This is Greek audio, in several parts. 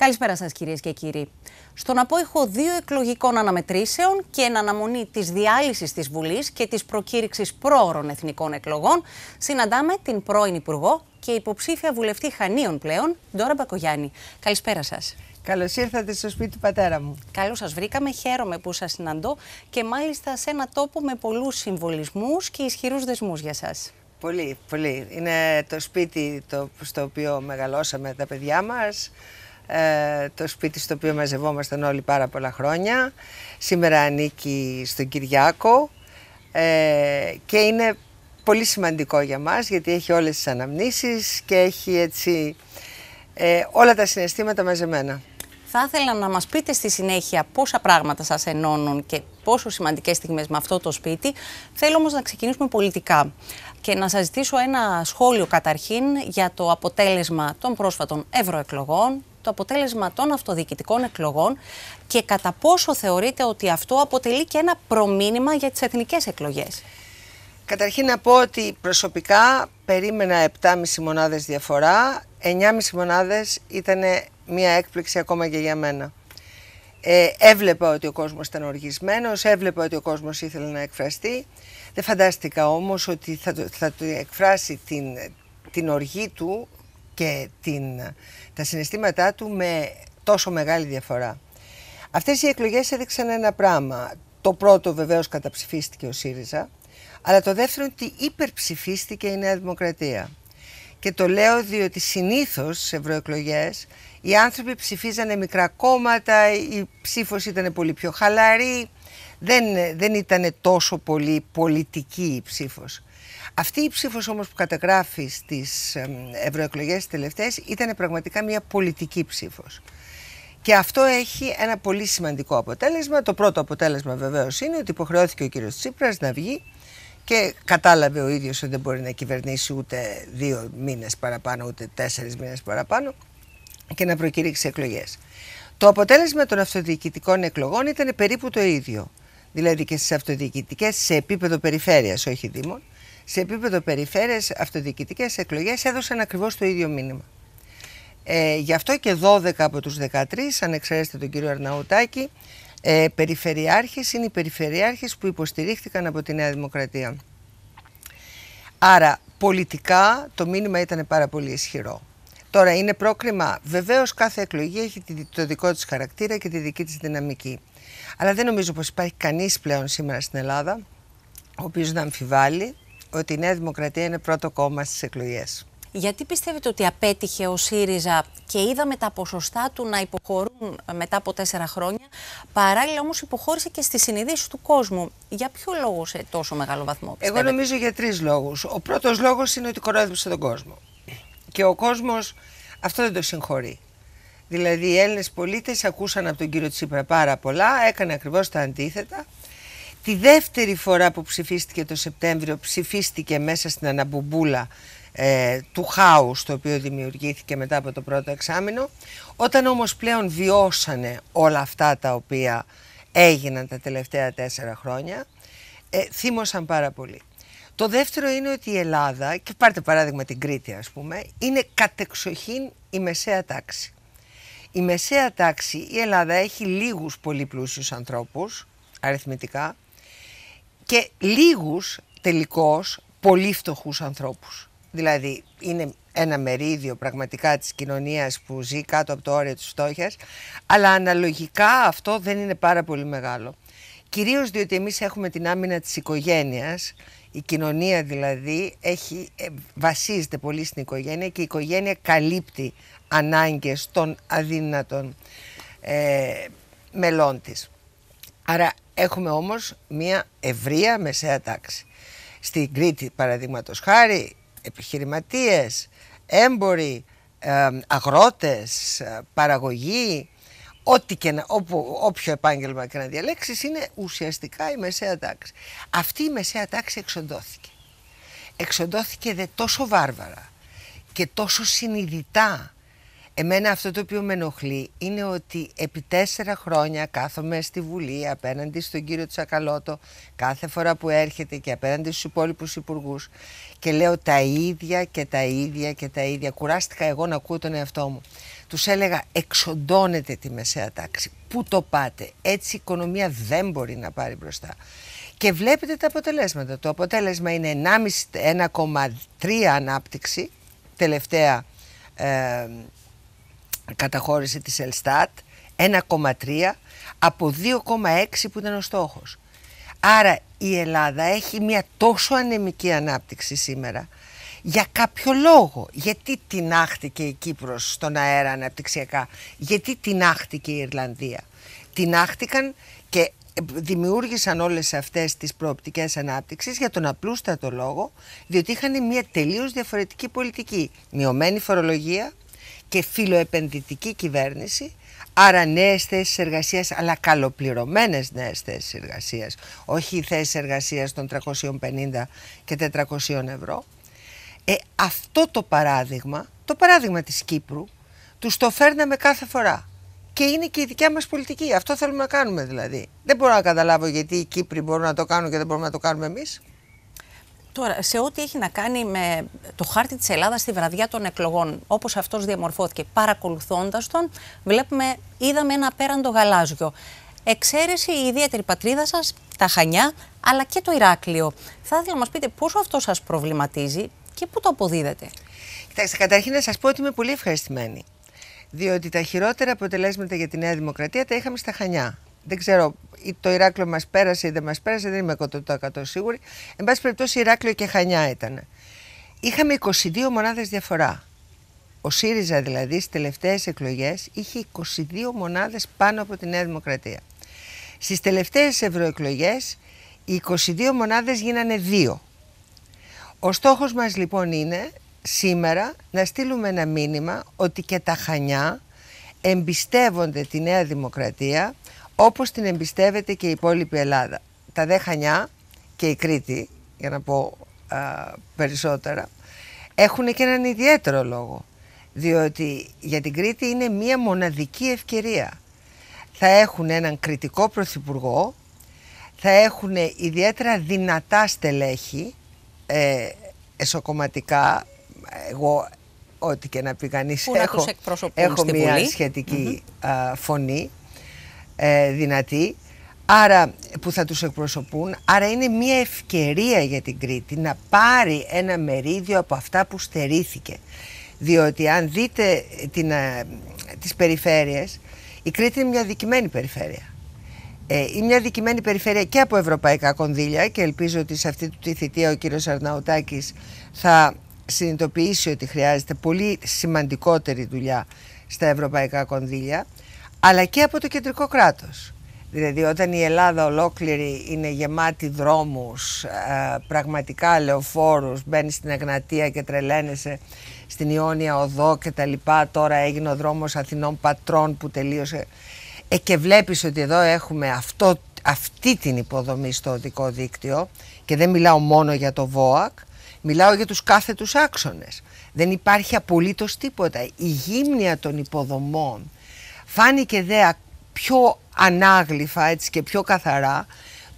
Καλησπέρα σας κυρίες και κύριοι. Στον απόϊχο δύο εκλογικών αναμετρήσεων και εν αναμονή της διάλυσης της Βουλής και της προκήρυξης πρόωρων εθνικών εκλογών, συναντάμε την πρώην Υπουργό και υποψήφια βουλευτή Χανίων πλέον, Ντόρα Μπακογιάννη. Καλησπέρα σας. Καλώς ήρθατε στο σπίτι του πατέρα μου. Καλώς σας βρήκαμε. Χαίρομαι που σας συναντώ και μάλιστα σε ένα τόπο με πολλούς συμβολισμούς και ισχυρούς δεσμούς για σας. Πολύ, πολύ. Είναι το σπίτι το, στο οποίο μεγαλώσαμε τα παιδιά μας. Ε, το σπίτι στο οποίο μαζευόμασταν όλοι πάρα πολλά χρόνια. Σήμερα ανήκει στον Κυριάκο ε, και είναι πολύ σημαντικό για μας γιατί έχει όλες τις αναμνήσεις και έχει έτσι ε, όλα τα συναισθήματα μαζεμένα. Θα ήθελα να μας πείτε στη συνέχεια πόσα πράγματα σας ενώνουν και πόσο σημαντικές στιγμές με αυτό το σπίτι. Θέλω όμως να ξεκινήσουμε πολιτικά και να σας ζητήσω ένα σχόλιο καταρχήν για το αποτέλεσμα των πρόσφατων ευρωεκλογών το αποτέλεσμα των αυτοδιοικητικών εκλογών και κατά πόσο θεωρείτε ότι αυτό αποτελεί και ένα προμήνυμα για τις εθνικές εκλογές. Καταρχήν να πω ότι προσωπικά περίμενα 7,5 μονάδες διαφορά, 9,5 μονάδες ήταν μια έκπληξη ακόμα και για μένα. Ε, έβλεπα ότι ο κόσμος ήταν οργισμένος, έβλεπα ότι ο κόσμος ήθελε να εκφραστεί. Δεν φαντάστηκα όμως ότι θα, του εκφράσει την, την οργή του και την τα συναισθήματά του με τόσο μεγάλη διαφορά. Αυτές οι εκλογές έδειξαν ένα πράγμα. Το πρώτο βεβαίως καταψηφίστηκε ο ΣΥΡΙΖΑ, αλλά το δεύτερο ότι υπερψηφίστηκε η Νέα Δημοκρατία. Και το λέω διότι συνήθως σε ευρωεκλογές οι άνθρωποι ψηφίζανε μικρά κόμματα, η ψήφος ήταν πολύ πιο χαλαρή, δεν, δεν ήταν τόσο πολύ πολιτική η ψήφος. Αυτή η ψήφος όμως που καταγράφει στις ευρωεκλογές τελευταίες ήταν πραγματικά μια πολιτική ψήφος. Και αυτό έχει ένα πολύ σημαντικό αποτέλεσμα. Το πρώτο αποτέλεσμα βεβαίως είναι ότι υποχρεώθηκε ο κύριος Τσίπρας να βγει και κατάλαβε ο ίδιος ότι δεν μπορεί να κυβερνήσει ούτε δύο μήνες παραπάνω, ούτε τέσσερις μήνες παραπάνω και να προκηρύξει εκλογές. Το αποτέλεσμα των αυτοδιοικητικών εκλογών ήταν περίπου το ίδιο δηλαδή και στις αυτοδιοικητικές σε επίπεδο περιφέρειας, όχι δήμων, σε επίπεδο περιφέρειας αυτοδιοικητικές εκλογές έδωσαν ακριβώς το ίδιο μήνυμα. Ε, γι' αυτό και 12 από τους 13, αν εξαιρέσετε τον κύριο Αρναουτάκη, ε, περιφερειάρχες είναι οι περιφερειάρχες που υποστηρίχθηκαν από τη Νέα Δημοκρατία. Άρα πολιτικά το μήνυμα ήταν πάρα πολύ ισχυρό. Τώρα είναι πρόκρημα. Βεβαίως κάθε εκλογή έχει το δικό της χαρακτήρα και τη δική της δυναμική. Αλλά δεν νομίζω πως υπάρχει κανείς πλέον σήμερα στην Ελλάδα ο οποίος να αμφιβάλλει ότι η Νέα Δημοκρατία είναι πρώτο κόμμα στις εκλογές. Γιατί πιστεύετε ότι απέτυχε ο ΣΥΡΙΖΑ και είδαμε τα ποσοστά του να υποχωρούν ε, μετά από τέσσερα χρόνια, παράλληλα όμως υποχώρησε και στις συνειδήσεις του κόσμου. Για ποιο λόγο σε τόσο μεγάλο βαθμό πιστεύετε? Εγώ νομίζω για τρεις λόγους. Ο πρώτος λόγος είναι ότι κορόιδεψε τον κόσμο. Και ο κόσμος αυτό δεν το συγχωρεί. Δηλαδή οι Έλληνες πολίτες ακούσαν από τον κύριο Τσίπρα πάρα πολλά, έκανε ακριβώς τα αντίθετα. Τη δεύτερη φορά που ψηφίστηκε το Σεπτέμβριο ψηφίστηκε μέσα στην αναμπουμπούλα ε, του χάους το οποίο δημιουργήθηκε μετά από το πρώτο εξάμεινο. Όταν όμως πλέον βιώσανε όλα αυτά τα οποία έγιναν τα τελευταία τέσσερα χρόνια, ε, θύμωσαν πάρα πολύ. Το δεύτερο είναι ότι η Ελλάδα, και πάρτε παράδειγμα την Κρήτη ας πούμε, είναι κατεξοχήν η μεσαία τάξη. Η μεσαία τάξη, η Ελλάδα έχει λίγους πολύ πλούσιους ανθρώπους, αριθμητικά, και λίγους τελικώς πολύ φτωχούς ανθρώπους. Δηλαδή είναι ένα μερίδιο πραγματικά της κοινωνίας που ζει κάτω από το όριο της φτώχειας, αλλά αναλογικά αυτό δεν είναι πάρα πολύ μεγάλο. Κυρίως διότι εμείς έχουμε την άμυνα της οικογένειας, η κοινωνία δηλαδή έχει, ε, βασίζεται πολύ στην οικογένεια και η οικογένεια καλύπτει ανάγκες των αδύνατων ε, μελών της. Άρα έχουμε όμως μια ευρεία μεσαία τάξη. Στην Κρήτη παραδείγματος χάρη επιχειρηματίες, έμποροι, ε, αγρότες, ε, παραγωγή, ό,τι και να, όπου, όποιο επάγγελμα και να διαλέξεις είναι ουσιαστικά η μεσαία τάξη. Αυτή η μεσαία τάξη εξοντώθηκε. Εξοντώθηκε δε τόσο βάρβαρα και τόσο συνειδητά Εμένα αυτό το οποίο με ενοχλεί είναι ότι επί τέσσερα χρόνια κάθομαι στη Βουλή απέναντι στον κύριο Τσακαλώτο κάθε φορά που έρχεται και απέναντι στους υπόλοιπους υπουργούς και λέω τα ίδια και τα ίδια και τα ίδια. Κουράστηκα εγώ να ακούω τον εαυτό μου. Τους έλεγα εξοντώνετε τη μεσαία τάξη. Πού το πάτε. Έτσι η οικονομία δεν μπορεί να πάρει μπροστά. Και βλέπετε τα αποτελέσματα. Το αποτέλεσμα είναι 1,3 ανάπτυξη τελευταία ε, καταχώρησε της Ελστάτ 1,3 από 2,6 που ήταν ο στόχος. Άρα η Ελλάδα έχει μια τόσο ανεμική ανάπτυξη σήμερα για κάποιο λόγο. Γιατί τεινάχτηκε η Κύπρος στον αέρα αναπτυξιακά, γιατί τεινάχτηκε η Ιρλανδία. Τεινάχτηκαν και δημιούργησαν όλες αυτές τις προοπτικές ανάπτυξης για τον απλούστατο λόγο, διότι είχαν μια τελείως διαφορετική πολιτική. Μειωμένη φορολογία, και φιλοεπενδυτική κυβέρνηση, άρα νέες θέσεις εργασίας, αλλά καλοπληρωμένες νέες θέσεις εργασίας, όχι θέσεις εργασίας των 350 και 400 ευρώ. Ε, αυτό το παράδειγμα, το παράδειγμα της Κύπρου, τους το φέρναμε κάθε φορά. Και είναι και η δικιά μας πολιτική. Αυτό θέλουμε να κάνουμε δηλαδή. Δεν μπορώ να καταλάβω γιατί οι Κύπροι μπορούν να το κάνουν και δεν μπορούμε να το κάνουμε εμείς. Τώρα, σε ό,τι έχει να κάνει με το χάρτη της Ελλάδας στη βραδιά των εκλογών, όπως αυτός διαμορφώθηκε, παρακολουθώντας τον, βλέπουμε, είδαμε ένα απέραντο γαλάζιο. Εξαίρεση η ιδιαίτερη πατρίδα σας, τα Χανιά, αλλά και το Ηράκλειο. Θα ήθελα να μας πείτε πόσο αυτό σας προβληματίζει και πού το αποδίδετε. Κοιτάξτε, καταρχήν να σας πω ότι είμαι πολύ ευχαριστημένη. Διότι τα χειρότερα αποτελέσματα για τη Νέα Δημοκρατία τα είχαμε στα Χανιά δεν ξέρω, το Ηράκλειο μας πέρασε ή δεν μας πέρασε, δεν είμαι 100% σίγουρη. Εν πάση περιπτώσει Ηράκλειο και Χανιά ήταν. Είχαμε 22 μονάδες διαφορά. Ο ΣΥΡΙΖΑ δηλαδή στις τελευταίες εκλογές είχε 22 μονάδες πάνω από τη Νέα Δημοκρατία. Στις τελευταίες ευρωεκλογές οι 22 μονάδες γίνανε 2. Ο στόχος μας λοιπόν είναι σήμερα να στείλουμε ένα μήνυμα ότι και τα Χανιά εμπιστεύονται τη Νέα Δημοκρατία όπως την εμπιστεύεται και η υπόλοιπη Ελλάδα. Τα ΔΕΧΑΝΙΑ και η Κρήτη, για να πω περισσότερα, έχουν και έναν ιδιαίτερο λόγο. Διότι για την Κρήτη είναι μία μοναδική ευκαιρία. Θα έχουν έναν κριτικό πρωθυπουργό, θα έχουν ιδιαίτερα δυνατά στελέχη, ε, εσωκομματικά, εγώ ό,τι και να πει κανείς, έχω μία φωνή ε, άρα, που θα τους εκπροσωπούν. Άρα είναι μια ευκαιρία για την Κρήτη να πάρει ένα μερίδιο από αυτά που στερήθηκε. Διότι αν δείτε την, της ε, τις περιφέρειες, η Κρήτη είναι μια δικημένη περιφέρεια. Ε, είναι μια δικημένη περιφέρεια και από ευρωπαϊκά κονδύλια και ελπίζω ότι σε αυτή τη θητεία ο κύριος Αρναουτάκης θα συνειδητοποιήσει ότι χρειάζεται πολύ σημαντικότερη δουλειά στα ευρωπαϊκά κονδύλια αλλά και από το κεντρικό κράτος. Δηλαδή όταν η Ελλάδα ολόκληρη είναι γεμάτη δρόμους, ε, πραγματικά λεωφόρους, μπαίνει στην Αγνατία και τρελαίνεσαι στην Ιόνια Οδό και τα λοιπά, τώρα έγινε ο δρόμος Αθηνών Πατρών που τελείωσε ε, και βλέπεις ότι εδώ έχουμε αυτό, αυτή την υποδομή στο οδικό δίκτυο και δεν μιλάω μόνο για το ΒΟΑΚ, μιλάω για τους κάθετους άξονες. Δεν υπάρχει απολύτως τίποτα. Η γύμνια των υποδομών Φάνηκε δε πιο ανάγλυφα έτσι, και πιο καθαρά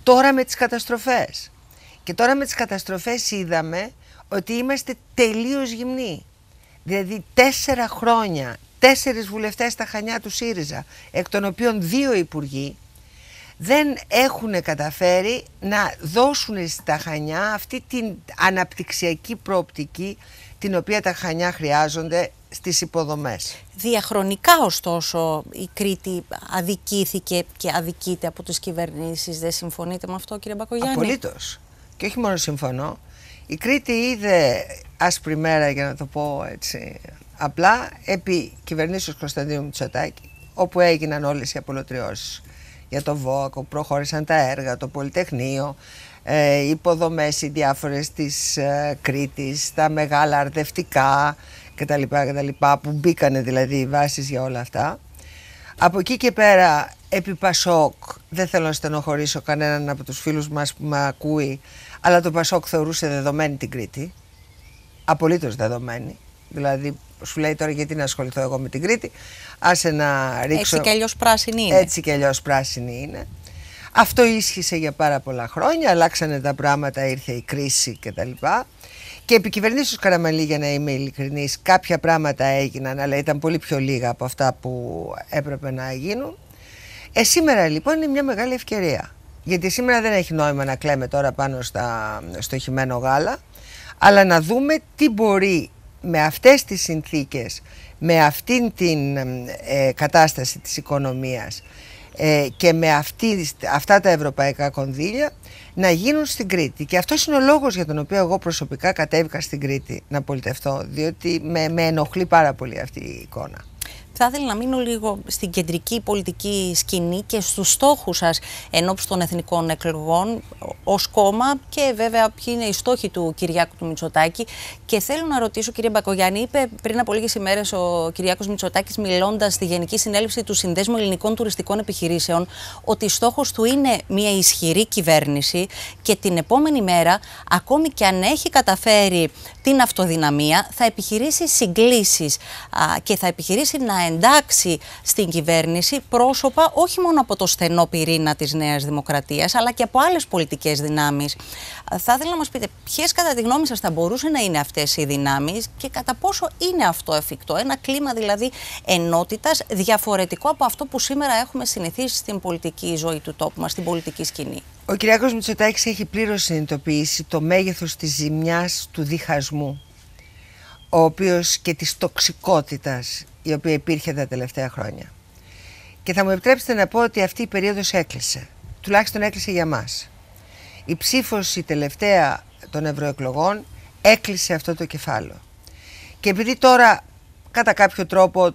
τώρα με τις καταστροφές. Και τώρα με τις καταστροφές είδαμε ότι είμαστε τελείως γυμνοί. Δηλαδή τέσσερα χρόνια, τέσσερις βουλευτές στα Χανιά του ΣΥΡΙΖΑ, εκ των οποίων δύο υπουργοί, δεν έχουν καταφέρει να δώσουν στα Χανιά αυτή την αναπτυξιακή προοπτική την οποία τα Χανιά χρειάζονται στις υποδομές. Διαχρονικά ωστόσο η Κρήτη αδικήθηκε και αδικείται από τις κυβερνήσεις. Δεν συμφωνείτε με αυτό κύριε Μπακογιάννη. Απολύτως. Και όχι μόνο συμφωνώ. Η Κρήτη είδε άσπρη μέρα για να το πω έτσι απλά επί κυβερνήσεως Κωνσταντίνου Μητσοτάκη όπου έγιναν όλες οι απολωτριώσεις για το ΒΟΚ, προχώρησαν τα έργα, το Πολυτεχνείο, ε, υποδομές οι διάφορες της ε, Κρήτης, τα μεγάλα αρδευτικά κτλ, κτλ που μπήκανε δηλαδή οι βάσεις για όλα αυτά. Από εκεί και πέρα επί Πασόκ, δεν θέλω να στενοχωρήσω κανέναν από τους φίλους μας που με ακούει, αλλά το Πασόκ θεωρούσε δεδομένη την Κρήτη, απολύτως δεδομένη. Δηλαδή σου λέει τώρα γιατί να ασχοληθώ εγώ με την Κρήτη, άσε να ρίξω... Έτσι και αλλιώς πράσινη είναι. Έτσι αλλιώς πράσινη είναι. Αυτό ίσχυσε για πάρα πολλά χρόνια, αλλάξανε τα πράγματα, ήρθε η κρίση κτλ. Και επί κυβερνήσεως Καραμαλή, για να είμαι ειλικρινής, κάποια πράγματα έγιναν, αλλά ήταν πολύ πιο λίγα από αυτά που έπρεπε να γίνουν. Ε, σήμερα λοιπόν είναι μια μεγάλη ευκαιρία. Γιατί σήμερα δεν έχει νόημα να κλαίμε τώρα πάνω στα, στο χυμένο γάλα, αλλά να δούμε τι μπορεί με αυτές τις συνθήκες, με αυτήν την ε, κατάσταση της οικονομίας, ε, και με αυτά τα ευρωπαϊκά κονδύλια να γίνουν στην Κρήτη. Και αυτός είναι ο λόγος για τον οποίο εγώ προσωπικά κατέβηκα στην Κρήτη να πολιτευτώ, διότι με, με ενοχλεί πάρα πολύ αυτή η εικόνα θα ήθελα να μείνω λίγο στην κεντρική πολιτική σκηνή και στους στόχους σας ενώπιση των εθνικών εκλογών ως κόμμα και βέβαια ποιοι είναι οι στόχοι του Κυριάκου του Μητσοτάκη. Και θέλω να ρωτήσω, κύριε Μπακογιάννη, είπε πριν από λίγες ημέρες ο Κυριάκος Μητσοτάκης μιλώντας στη Γενική Συνέλευση του Συνδέσμου Ελληνικών Τουριστικών Επιχειρήσεων ότι στόχος του είναι μια ισχυρή κυβέρνηση και την επόμενη μέρα, ακόμη και αν έχει καταφέρει την αυτοδυναμία, θα επιχειρήσει συγκλήσεις και θα επιχειρήσει να εντάξει στην κυβέρνηση πρόσωπα όχι μόνο από το στενό πυρήνα της Νέας Δημοκρατίας αλλά και από άλλες πολιτικές δυνάμεις. Θα ήθελα να μας πείτε ποιες κατά τη γνώμη σας θα μπορούσε να είναι αυτές οι δυνάμεις και κατά πόσο είναι αυτό εφικτό. Ένα κλίμα δηλαδή ενότητας διαφορετικό από αυτό που σήμερα έχουμε συνηθίσει στην πολιτική ζωή του τόπου μας, στην πολιτική σκηνή. Ο Κυριάκος Μητσοτάκης έχει πλήρως συνειδητοποιήσει το μέγεθος της ζημιάς του διχασμού ο οποίος και της τοξικότητας η οποία υπήρχε τα τελευταία χρόνια. Και θα μου επιτρέψετε να πω ότι αυτή η περίοδος έκλεισε. Τουλάχιστον έκλεισε για μας. Η ψήφος η τελευταία των ευρωεκλογών έκλεισε αυτό το κεφάλαιο. Και επειδή τώρα κατά κάποιο τρόπο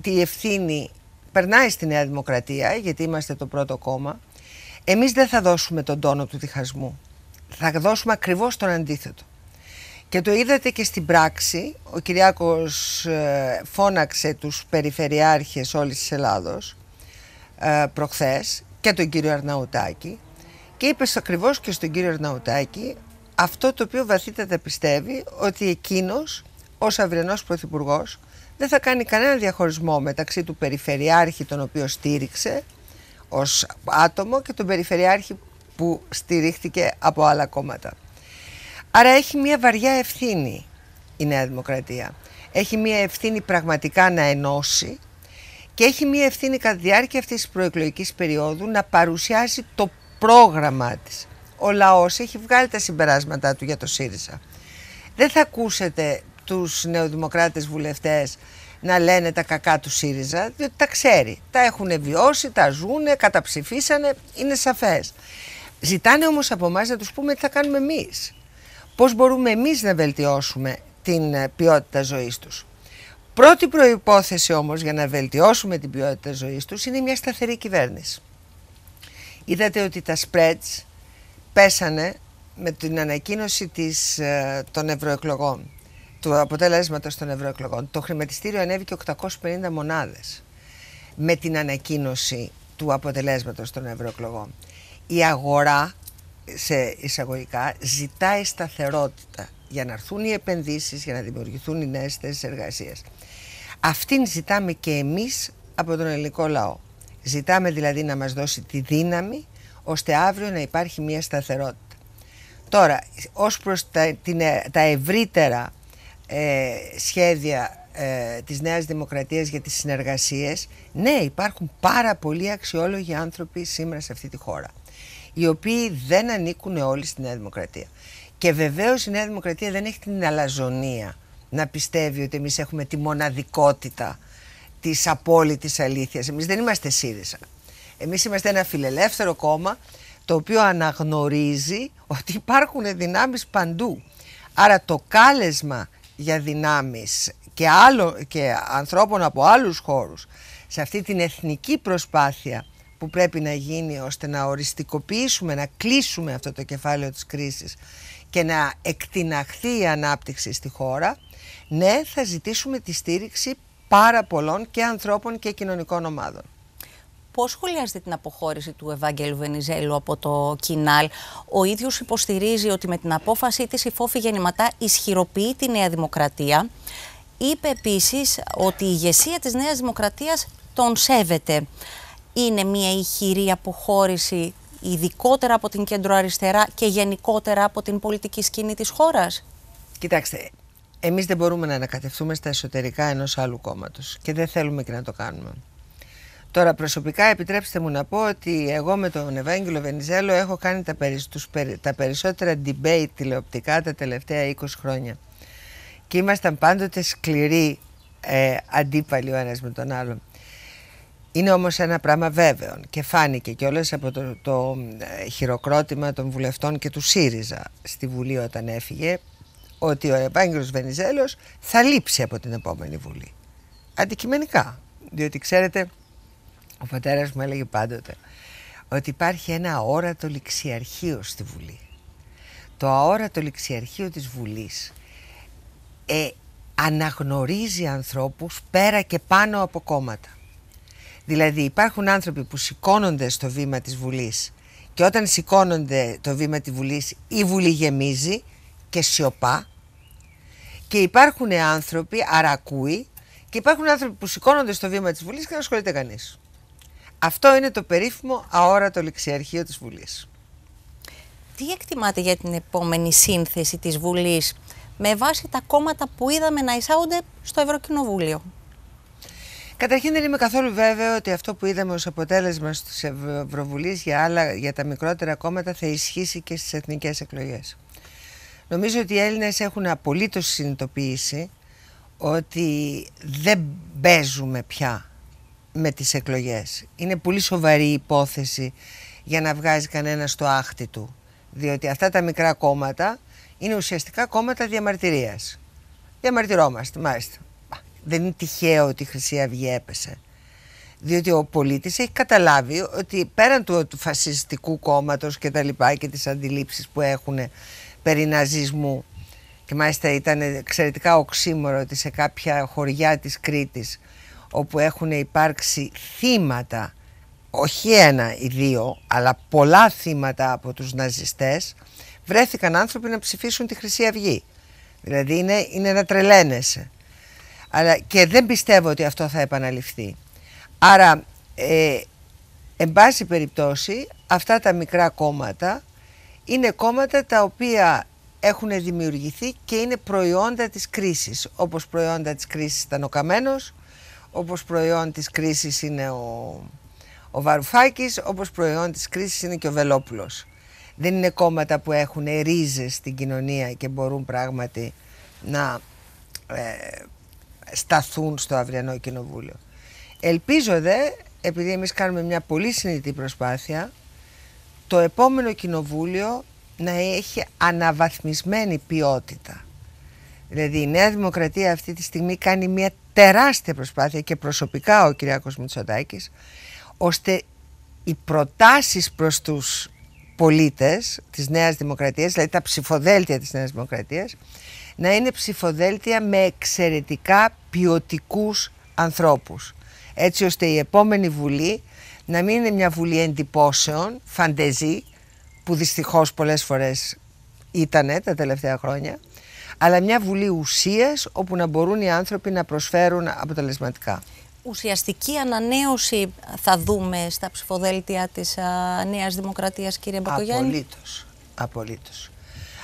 τη ευθύνη περνάει στη Νέα Δημοκρατία, γιατί είμαστε το πρώτο κόμμα, εμείς δεν θα δώσουμε τον τόνο του διχασμού. Θα δώσουμε ακριβώς τον αντίθετο. Και το είδατε και στην πράξη. Ο Κυριάκος ε, φώναξε τους περιφερειάρχες όλης της Ελλάδος ε, προχθές και τον κύριο Αρναουτάκη και είπες ακριβώς και στον κύριο Αρναουτάκη αυτό το οποίο βαθύτατα πιστεύει ότι εκείνος ως αυριανός Πρωθυπουργός δεν θα κάνει κανένα διαχωρισμό μεταξύ του Περιφερειάρχη τον οποίο στήριξε ως άτομο και τον Περιφερειάρχη που στηρίχθηκε από άλλα κόμματα. Άρα έχει μια βαριά ευθύνη η Νέα Δημοκρατία. Έχει μια ευθύνη πραγματικά να ενώσει και έχει μια ευθύνη κατά τη διάρκεια αυτής της προεκλογικής περίοδου να παρουσιάσει το πρόγραμμά της. Ο λαός έχει βγάλει τα συμπεράσματά του για το ΣΥΡΙΖΑ. Δεν θα ακούσετε τους νεοδημοκράτες βουλευτές να λένε τα κακά του ΣΥΡΙΖΑ, διότι τα ξέρει. Τα έχουν βιώσει, τα ζούνε, καταψηφίσανε, είναι σαφές. Ζητάνε όμως από εμάς να τους πούμε τι θα κάνουμε εμείς πώς μπορούμε εμείς να βελτιώσουμε την ε, ποιότητα ζωής τους. Πρώτη προϋπόθεση όμως για να βελτιώσουμε την ποιότητα ζωής τους είναι μια σταθερή κυβέρνηση. Είδατε ότι τα spreads πέσανε με την ανακοίνωση της, ε, των ευρωεκλογών, του αποτέλεσματος των ευρωεκλογών. Το χρηματιστήριο ανέβηκε 850 μονάδες με την ανακοίνωση του αποτελέσματος των ευρωεκλογών. Η αγορά σε εισαγωγικά ζητάει σταθερότητα για να έρθουν οι επενδύσεις, για να δημιουργηθούν οι νέες θέσεις εργασίας. Αυτήν ζητάμε και εμείς από τον ελληνικό λαό. Ζητάμε δηλαδή να μας δώσει τη δύναμη ώστε αύριο να υπάρχει μια σταθερότητα. Τώρα, ως προς τα, την, ευρύτερα ε, σχέδια ε, της Νέας Δημοκρατίας για τις συνεργασίες, ναι, υπάρχουν πάρα πολλοί αξιόλογοι άνθρωποι σήμερα σε αυτή τη χώρα οι οποίοι δεν ανήκουν όλοι στη Νέα Δημοκρατία. Και βεβαίως η Νέα Δημοκρατία δεν έχει την αλαζονία να πιστεύει ότι εμείς έχουμε τη μοναδικότητα της απόλυτης αλήθειας. Εμείς δεν είμαστε ΣΥΡΙΖΑ. Εμείς είμαστε ένα φιλελεύθερο κόμμα το οποίο αναγνωρίζει ότι υπάρχουν δυνάμεις παντού. Άρα το κάλεσμα για δυνάμεις και, άλλο, και ανθρώπων από άλλους χώρους σε αυτή την εθνική προσπάθεια που πρέπει να γίνει ώστε να οριστικοποιήσουμε, να κλείσουμε αυτό το κεφάλαιο της κρίσης και να εκτιναχθεί η ανάπτυξη στη χώρα, ναι, θα ζητήσουμε τη στήριξη πάρα πολλών και ανθρώπων και κοινωνικών ομάδων. Πώς σχολιάζετε την αποχώρηση του Ευαγγέλου Βενιζέλου από το Κινάλ. Ο ίδιος υποστηρίζει ότι με την απόφασή της η φόφη γεννηματά ισχυροποιεί τη Νέα Δημοκρατία. Είπε επίσης ότι η ηγεσία της Νέας Δημοκρατίας τον σέβεται είναι μια ηχηρή αποχώρηση ειδικότερα από την κεντροαριστερά και γενικότερα από την πολιτική σκηνή της χώρας. Κοιτάξτε, εμείς δεν μπορούμε να ανακατευθούμε στα εσωτερικά ενός άλλου κόμματος και δεν θέλουμε και να το κάνουμε. Τώρα προσωπικά επιτρέψτε μου να πω ότι εγώ με τον Ευάγγελο Βενιζέλο έχω κάνει τα, περι, τα περισσότερα debate τηλεοπτικά τα τελευταία 20 χρόνια. Και ήμασταν πάντοτε σκληροί ε, αντίπαλοι ο ένας με τον άλλον. Είναι όμως ένα πράγμα βέβαιο και φάνηκε και όλες από το, ε, χειροκρότημα των βουλευτών και του ΣΥΡΙΖΑ στη Βουλή όταν έφυγε ότι ο Ευάγγελος Βενιζέλος θα λείψει από την επόμενη Βουλή. Αντικειμενικά, διότι ξέρετε, ο πατέρας μου έλεγε πάντοτε ότι υπάρχει ένα αόρατο ληξιαρχείο στη Βουλή. Το αόρατο ληξιαρχείο της Βουλής ε, αναγνωρίζει ανθρώπους πέρα και πάνω από κόμματα. Δηλαδή υπάρχουν άνθρωποι που σηκώνονται στο βήμα της Βουλής και όταν σηκώνονται το βήμα της Βουλής η Βουλή γεμίζει και σιωπά και υπάρχουν άνθρωποι, αρακούι, και υπάρχουν άνθρωποι που σηκώνονται στο βήμα της Βουλής και δεν ασχολείται κανείς. Αυτό είναι το περίφημο αόρατο ληξιαρχείο της Βουλής. Τι εκτιμάτε για την επόμενη σύνθεση της Βουλής με βάση τα κόμματα που είδαμε να εισάγονται στο Ευρωκοινοβούλιο. Καταρχήν δεν είμαι καθόλου βέβαιο ότι αυτό που είδαμε ως αποτέλεσμα στις Ευρωβουλής για, άλλα, για τα μικρότερα κόμματα θα ισχύσει και στις εθνικές εκλογές. Νομίζω ότι οι Έλληνες έχουν απολύτως συνειδητοποιήσει ότι δεν παίζουμε πια με τις εκλογές. Είναι πολύ σοβαρή υπόθεση για να βγάζει κανένας στο άχτη του. Διότι αυτά τα μικρά κόμματα είναι ουσιαστικά κόμματα διαμαρτυρίας. Διαμαρτυρόμαστε, μάλιστα δεν είναι τυχαίο ότι η Χρυσή Αυγή έπεσε. Διότι ο πολίτης έχει καταλάβει ότι πέραν του, φασιστικού κόμματος και τα λοιπά και τις αντιλήψεις που έχουν περί ναζισμού και μάλιστα ήταν εξαιρετικά οξύμορο ότι σε κάποια χωριά της Κρήτης όπου έχουν υπάρξει θύματα όχι ένα ή δύο αλλά πολλά θύματα από τους ναζιστές βρέθηκαν άνθρωποι να ψηφίσουν τη Χρυσή Αυγή. Δηλαδή είναι, είναι να τρελαίνεσαι. Αλλά και δεν πιστεύω ότι αυτό θα επαναληφθεί. Άρα, ε, εν πάση περιπτώσει, αυτά τα μικρά κόμματα είναι κόμματα τα οποία έχουν δημιουργηθεί και είναι προϊόντα της κρίσης. Όπως προϊόντα της κρίσης ήταν ο Καμένος, όπως προϊόν της κρίσης είναι ο, ο Βαρουφάκης, όπως προϊόν της κρίσης είναι και ο Βελόπουλος. Δεν είναι κόμματα που έχουν ρίζες στην κοινωνία και μπορούν πράγματι να ε, σταθούν στο αυριανό κοινοβούλιο. Ελπίζω δε, επειδή εμείς κάνουμε μια πολύ συνειδητή προσπάθεια, το επόμενο κοινοβούλιο να έχει αναβαθμισμένη ποιότητα. Δηλαδή η Νέα Δημοκρατία αυτή τη στιγμή κάνει μια τεράστια προσπάθεια και προσωπικά ο Κυριάκος Μητσοτάκης, ώστε οι προτάσεις προς τους πολίτες της Νέας Δημοκρατίας, δηλαδή τα ψηφοδέλτια της Νέας Δημοκρατίας, να είναι ψηφοδέλτια με εξαιρετικά ποιοτικούς ανθρώπους. Έτσι ώστε η επόμενη Βουλή να μην είναι μια Βουλή εντυπώσεων, φαντεζή, που δυστυχώς πολλές φορές ήτανε τα τελευταία χρόνια, αλλά μια Βουλή ουσίας όπου να μπορούν οι άνθρωποι να προσφέρουν αποτελεσματικά. Ουσιαστική ανανέωση θα δούμε στα ψηφοδέλτια της Νέας Δημοκρατίας, κύριε Μπακογιάννη. Απολύτως, απολύτως.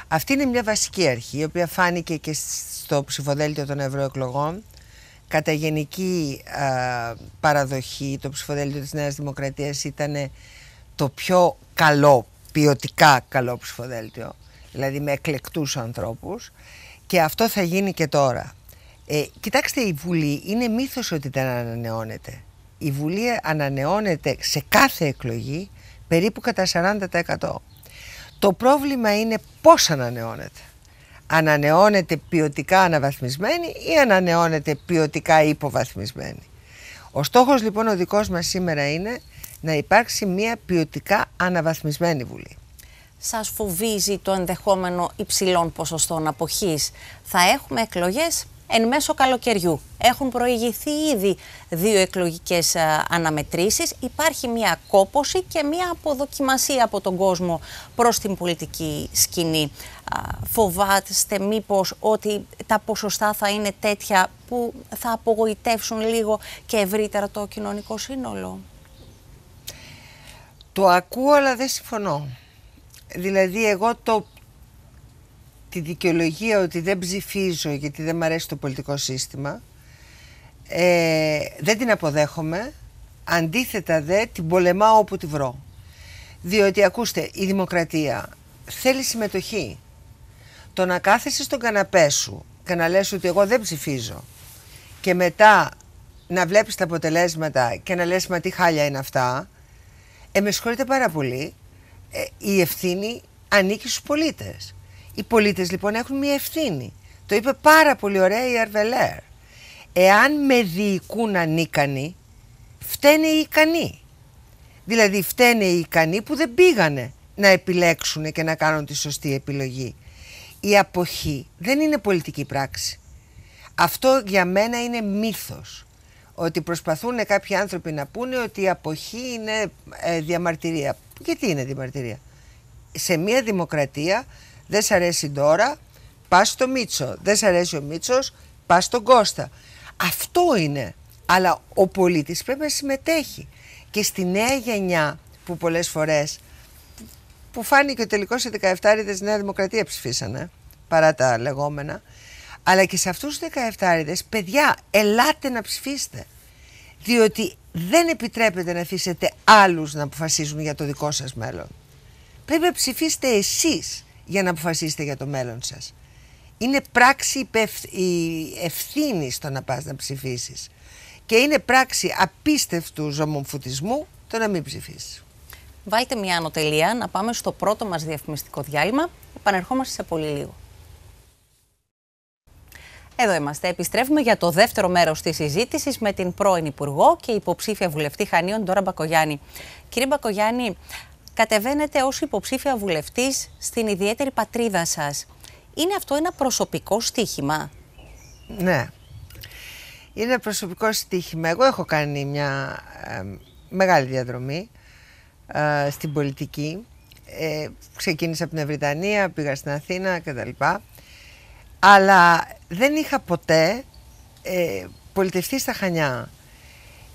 Αυτή είναι μια βασική αρχή, η οποία φάνηκε και στο ψηφοδέλτιο των ευρωεκλογών. Κατά γενική α, παραδοχή, το ψηφοδέλτιο της Νέας Δημοκρατίας ήταν το πιο καλό, ποιοτικά καλό ψηφοδέλτιο, δηλαδή με εκλεκτούς ανθρώπους και αυτό θα γίνει και τώρα. Ε, κοιτάξτε, η Βουλή είναι μύθος ότι δεν ανανεώνεται. Η Βουλή ανανεώνεται σε κάθε εκλογή περίπου κατά 40%. Το πρόβλημα είναι πώς ανανεώνεται. Ανανεώνεται ποιοτικά αναβαθμισμένη ή ανανεώνεται ποιοτικά υποβαθμισμένη. Ο στόχος λοιπόν ο δικός μας σήμερα είναι να υπάρξει μια ποιοτικά αναβαθμισμένη Βουλή. Σας φοβίζει το ενδεχόμενο υψηλών ποσοστών αποχής. Θα έχουμε εκλογές εν μέσω καλοκαιριού. Έχουν προηγηθεί ήδη δύο εκλογικές ε, αναμετρήσεις. Υπάρχει μια κόπωση και μια αποδοκιμασία από τον κόσμο προς την πολιτική σκηνή. Φοβάστε μήπως ότι τα ποσοστά θα είναι τέτοια που θα απογοητεύσουν λίγο και ευρύτερα το κοινωνικό σύνολο. Το ακούω αλλά δεν συμφωνώ. Δηλαδή εγώ το τη δικαιολογία ότι δεν ψηφίζω γιατί δεν μ' αρέσει το πολιτικό σύστημα ε, δεν την αποδέχομαι αντίθετα δε την πολεμάω όπου τη βρω διότι ακούστε η δημοκρατία θέλει συμμετοχή το να κάθεσαι στον καναπέ σου και να λες ότι εγώ δεν ψηφίζω και μετά να βλέπεις τα αποτελέσματα και να λες μα τι χάλια είναι αυτά ε, με συγχωρείτε πάρα πολύ ε, η ευθύνη ανήκει στους πολίτες οι πολίτες λοιπόν έχουν μια ευθύνη. Το είπε πάρα πολύ ωραία η Αρβελέρ. Εάν με διοικούν ανίκανοι, φταίνε οι ικανοί. Δηλαδή φταίνε οι ικανοί που δεν πήγανε να επιλέξουν και να κάνουν τη σωστή επιλογή. Η αποχή δεν είναι πολιτική πράξη. Αυτό για μένα είναι μύθος. Ότι προσπαθούν κάποιοι άνθρωποι να πούνε ότι η αποχή είναι ε, διαμαρτυρία. Γιατί είναι διαμαρτυρία. Σε μια δημοκρατία δεν σ' αρέσει η Ντόρα, πας στο Μίτσο. Δεν σ' αρέσει ο Μίτσος, πας στον Κώστα. Αυτό είναι. Αλλά ο πολίτης πρέπει να συμμετέχει. Και στη νέα γενιά που πολλές φορές. που φάνηκε τελικώ σε 17 ρίδε Νέα Δημοκρατία ψηφίσανε, παρά τα λεγόμενα. Αλλά και σε αυτούς τους 17 ρίδε, παιδιά, ελάτε να ψηφίσετε. Διότι δεν επιτρέπεται να αφήσετε άλλους να αποφασίζουν για το δικό σας μέλλον. Πρέπει να ψηφίσετε εσείς για να αποφασίσετε για το μέλλον σας. Είναι πράξη ευθύνη το να πας να ψηφίσεις. Και είναι πράξη απίστευτου ζωμοφούτισμού το να μην ψηφίσεις. Βάλτε μια ανωτελεία να πάμε στο πρώτο μας διαφημιστικό διάλειμμα. Επανερχόμαστε σε πολύ λίγο. Εδώ είμαστε. Επιστρέφουμε για το δεύτερο μέρος της συζήτησης με την πρώην Υπουργό και υποψήφια βουλευτή Χανίων, Ντόρα Μπακογιάννη. Κύριε Μπακογιάννη, κατεβαίνετε ως υποψήφια βουλευτής στην ιδιαίτερη πατρίδα σας. Είναι αυτό ένα προσωπικό στοίχημα? Ναι. Είναι προσωπικό στοίχημα. Εγώ έχω κάνει μια μεγάλη διαδρομή ε, στην πολιτική. Ε, ξεκίνησα από την Βρυτανία, πήγα στην Αθήνα κτλ. Αλλά δεν είχα ποτέ ε, πολιτευτεί στα Χανιά.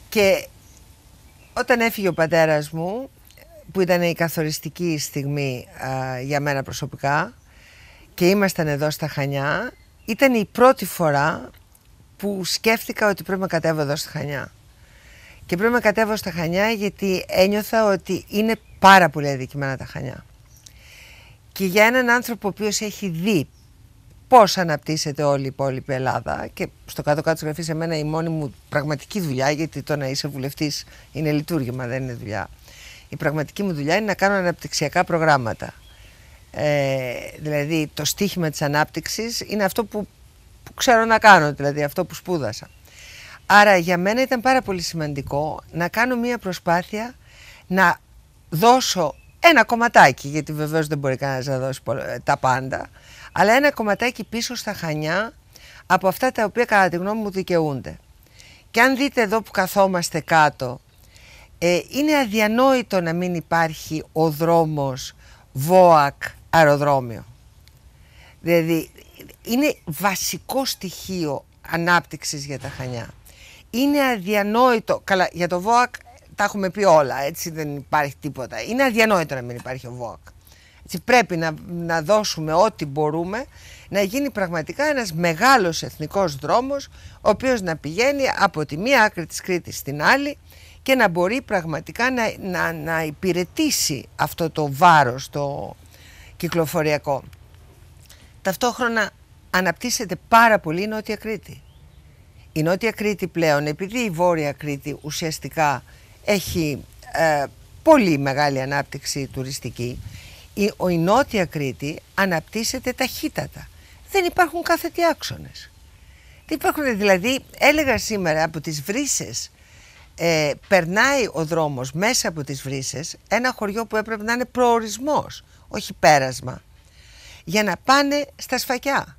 Και όταν έφυγε ο πατέρας μου που ήταν η καθοριστική στιγμή για μένα προσωπικά και ήμασταν εδώ στα Χανιά, ήταν η πρώτη φορά που σκέφτηκα ότι πρέπει να κατέβω εδώ στα Χανιά. Και πρέπει να κατέβω στα Χανιά γιατί ένιωθα ότι είναι πάρα πολύ αδικημένα τα Χανιά. Και για έναν άνθρωπο ο οποίος έχει δει πώς αναπτύσσεται όλη η υπόλοιπη Ελλάδα και στο κάτω-κάτω της γραφής εμένα η μόνη μου πραγματική δουλειά γιατί το να είσαι βουλευτής είναι λειτουργήμα, δεν είναι δουλειά η πραγματική μου δουλειά είναι να κάνω αναπτυξιακά προγράμματα. Ε, δηλαδή το στίχημα της ανάπτυξης είναι αυτό που, που ξέρω να κάνω, δηλαδή αυτό που σπούδασα. Άρα για μένα ήταν πάρα πολύ σημαντικό να κάνω μία προσπάθεια να δώσω ένα κομματάκι, γιατί βεβαίως δεν μπορεί κανένας να δώσει ε, τα πάντα, αλλά ένα κομματάκι πίσω στα χανιά από αυτά τα οποία κατά τη γνώμη μου δικαιούνται. Και αν δείτε εδώ που καθόμαστε κάτω ε, είναι αδιανόητο να μην υπάρχει ο δρόμος ΒΟΑΚ αεροδρόμιο. Δηλαδή είναι βασικό στοιχείο ανάπτυξης για τα Χανιά. Είναι αδιανόητο, καλά για το ΒΟΑΚ τα έχουμε πει όλα, έτσι δεν υπάρχει τίποτα. Είναι αδιανόητο να μην υπάρχει ο ΒΟΑΚ. Έτσι, πρέπει να, να δώσουμε ό,τι μπορούμε να γίνει πραγματικά ένας μεγάλος εθνικός δρόμος ο οποίος να πηγαίνει από τη μία άκρη της Κρήτης στην άλλη και να μπορεί πραγματικά να, να, να υπηρετήσει αυτό το βάρος το κυκλοφοριακό. Ταυτόχρονα αναπτύσσεται πάρα πολύ η Νότια Κρήτη. Η Νότια Κρήτη πλέον, επειδή η Βόρεια Κρήτη ουσιαστικά έχει ε, πολύ μεγάλη ανάπτυξη τουριστική, η, Νότια Κρήτη αναπτύσσεται ταχύτατα. Δεν υπάρχουν κάθετοι άξονες. Δεν υπάρχουν, δηλαδή, έλεγα σήμερα από τις βρύσες ε, περνάει ο δρόμος μέσα από τις βρύσες ένα χωριό που έπρεπε να είναι προορισμός, όχι πέρασμα, για να πάνε στα σφακιά.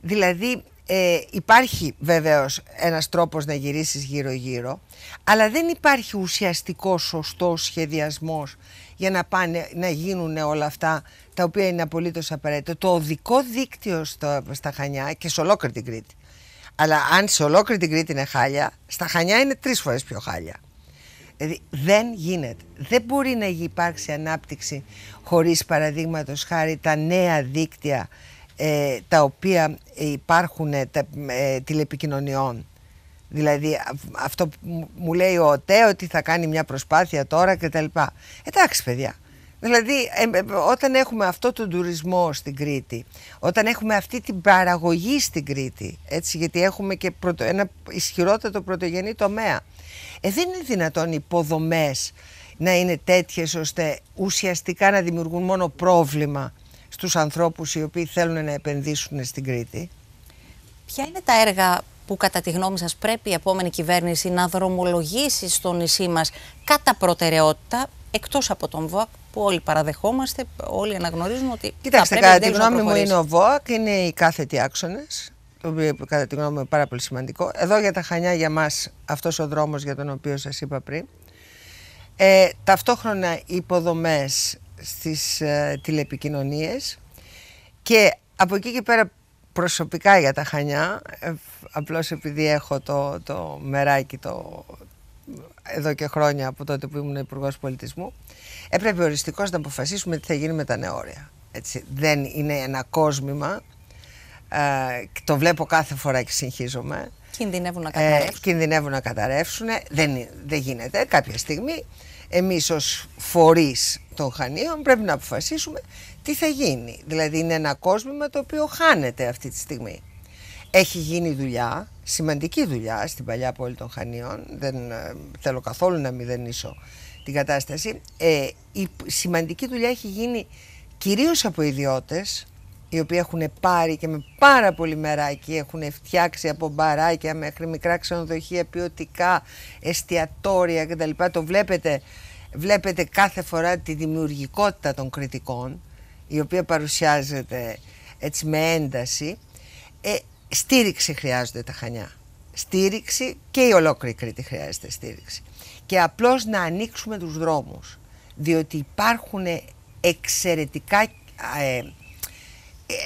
Δηλαδή ε, υπάρχει βεβαίως ένας τρόπος να γυρίσεις γύρω-γύρω, αλλά δεν υπάρχει ουσιαστικός σωστός σχεδιασμός για να, πάνε, να γίνουν όλα αυτά τα οποία είναι απολύτως απαραίτητα. Το οδικό δίκτυο στο, στα Χανιά και σε ολόκληρη την Κρήτη αλλά αν σε ολόκληρη την Κρήτη είναι χάλια, στα Χανιά είναι τρεις φορές πιο χάλια. Δηλαδή δεν γίνεται. Δεν μπορεί να υπάρξει ανάπτυξη χωρίς παραδείγματος χάρη τα νέα δίκτυα ε, τα οποία υπάρχουν ε, τα, ε, τηλεπικοινωνιών. Δηλαδή αυτό που μου λέει ο ΟΤΕ ότι θα κάνει μια προσπάθεια τώρα κτλ. Εντάξει παιδιά, Δηλαδή, ε, ε, όταν έχουμε αυτό τον τουρισμό στην Κρήτη, όταν έχουμε αυτή την παραγωγή στην Κρήτη, έτσι, γιατί έχουμε και πρωτο, ένα ισχυρότατο πρωτογενή τομέα, ε, δεν είναι δυνατόν οι υποδομές να είναι τέτοιες ώστε ουσιαστικά να δημιουργούν μόνο πρόβλημα στους ανθρώπους οι οποίοι θέλουν να επενδύσουν στην Κρήτη. Ποια είναι τα έργα που κατά τη γνώμη σας πρέπει η επόμενη κυβέρνηση να δρομολογήσει στο νησί μας κατά προτεραιότητα, εκτός από τον ΒΟΑΚ, που όλοι παραδεχόμαστε, όλοι αναγνωρίζουμε ότι. Κοιτάξτε, κατά τη γνώμη μου είναι ο ΒΟΑΚ, είναι οι κάθετοι άξονες, το οποίο κατά τη γνώμη μου είναι πάρα πολύ σημαντικό. Εδώ για τα Χανιά για μας αυτός ο δρόμος για τον οποίο σας είπα πριν. Ε, ταυτόχρονα οι υποδομές στις ε, τηλεπικοινωνίες και από εκεί και πέρα προσωπικά για τα Χανιά, ε, απλώς επειδή έχω το, το μεράκι το, εδώ και χρόνια από τότε που ήμουν υπουργός Πολιτισμού, έπρεπε οριστικώς να αποφασίσουμε τι θα γίνει με τα νεόρια. Έτσι. Δεν είναι ένα κόσμημα, ε, το βλέπω κάθε φορά και συγχύζομαι. Κινδυνεύουν να ε, καταρρεύσουν. Ε, κινδυνεύουν να καταρρεύσουν, δεν, δεν γίνεται κάποια στιγμή. Εμείς ως φορείς των Χανίων πρέπει να αποφασίσουμε τι θα γίνει. Δηλαδή είναι ένα κόσμημα το οποίο χάνεται αυτή τη στιγμή. Έχει γίνει δουλειά, σημαντική δουλειά στην παλιά πόλη των Χανίων. Δεν ε, θέλω καθόλου να μηδενίσω την κατάσταση. Ε, η σημαντική δουλειά έχει γίνει κυρίως από ιδιώτες, οι οποίοι έχουν πάρει και με πάρα πολύ μεράκι, έχουν φτιάξει από μπαράκια μέχρι μικρά ξενοδοχεία, ποιοτικά, εστιατόρια κτλ. Το βλέπετε, βλέπετε κάθε φορά τη δημιουργικότητα των κριτικών, η οποία παρουσιάζεται έτσι με ένταση. Ε, στήριξη χρειάζονται τα Χανιά. Στήριξη και η ολόκληρη Κρήτη χρειάζεται στήριξη και απλώς να ανοίξουμε τους δρόμους. Διότι υπάρχουν εξαιρετικά, ε,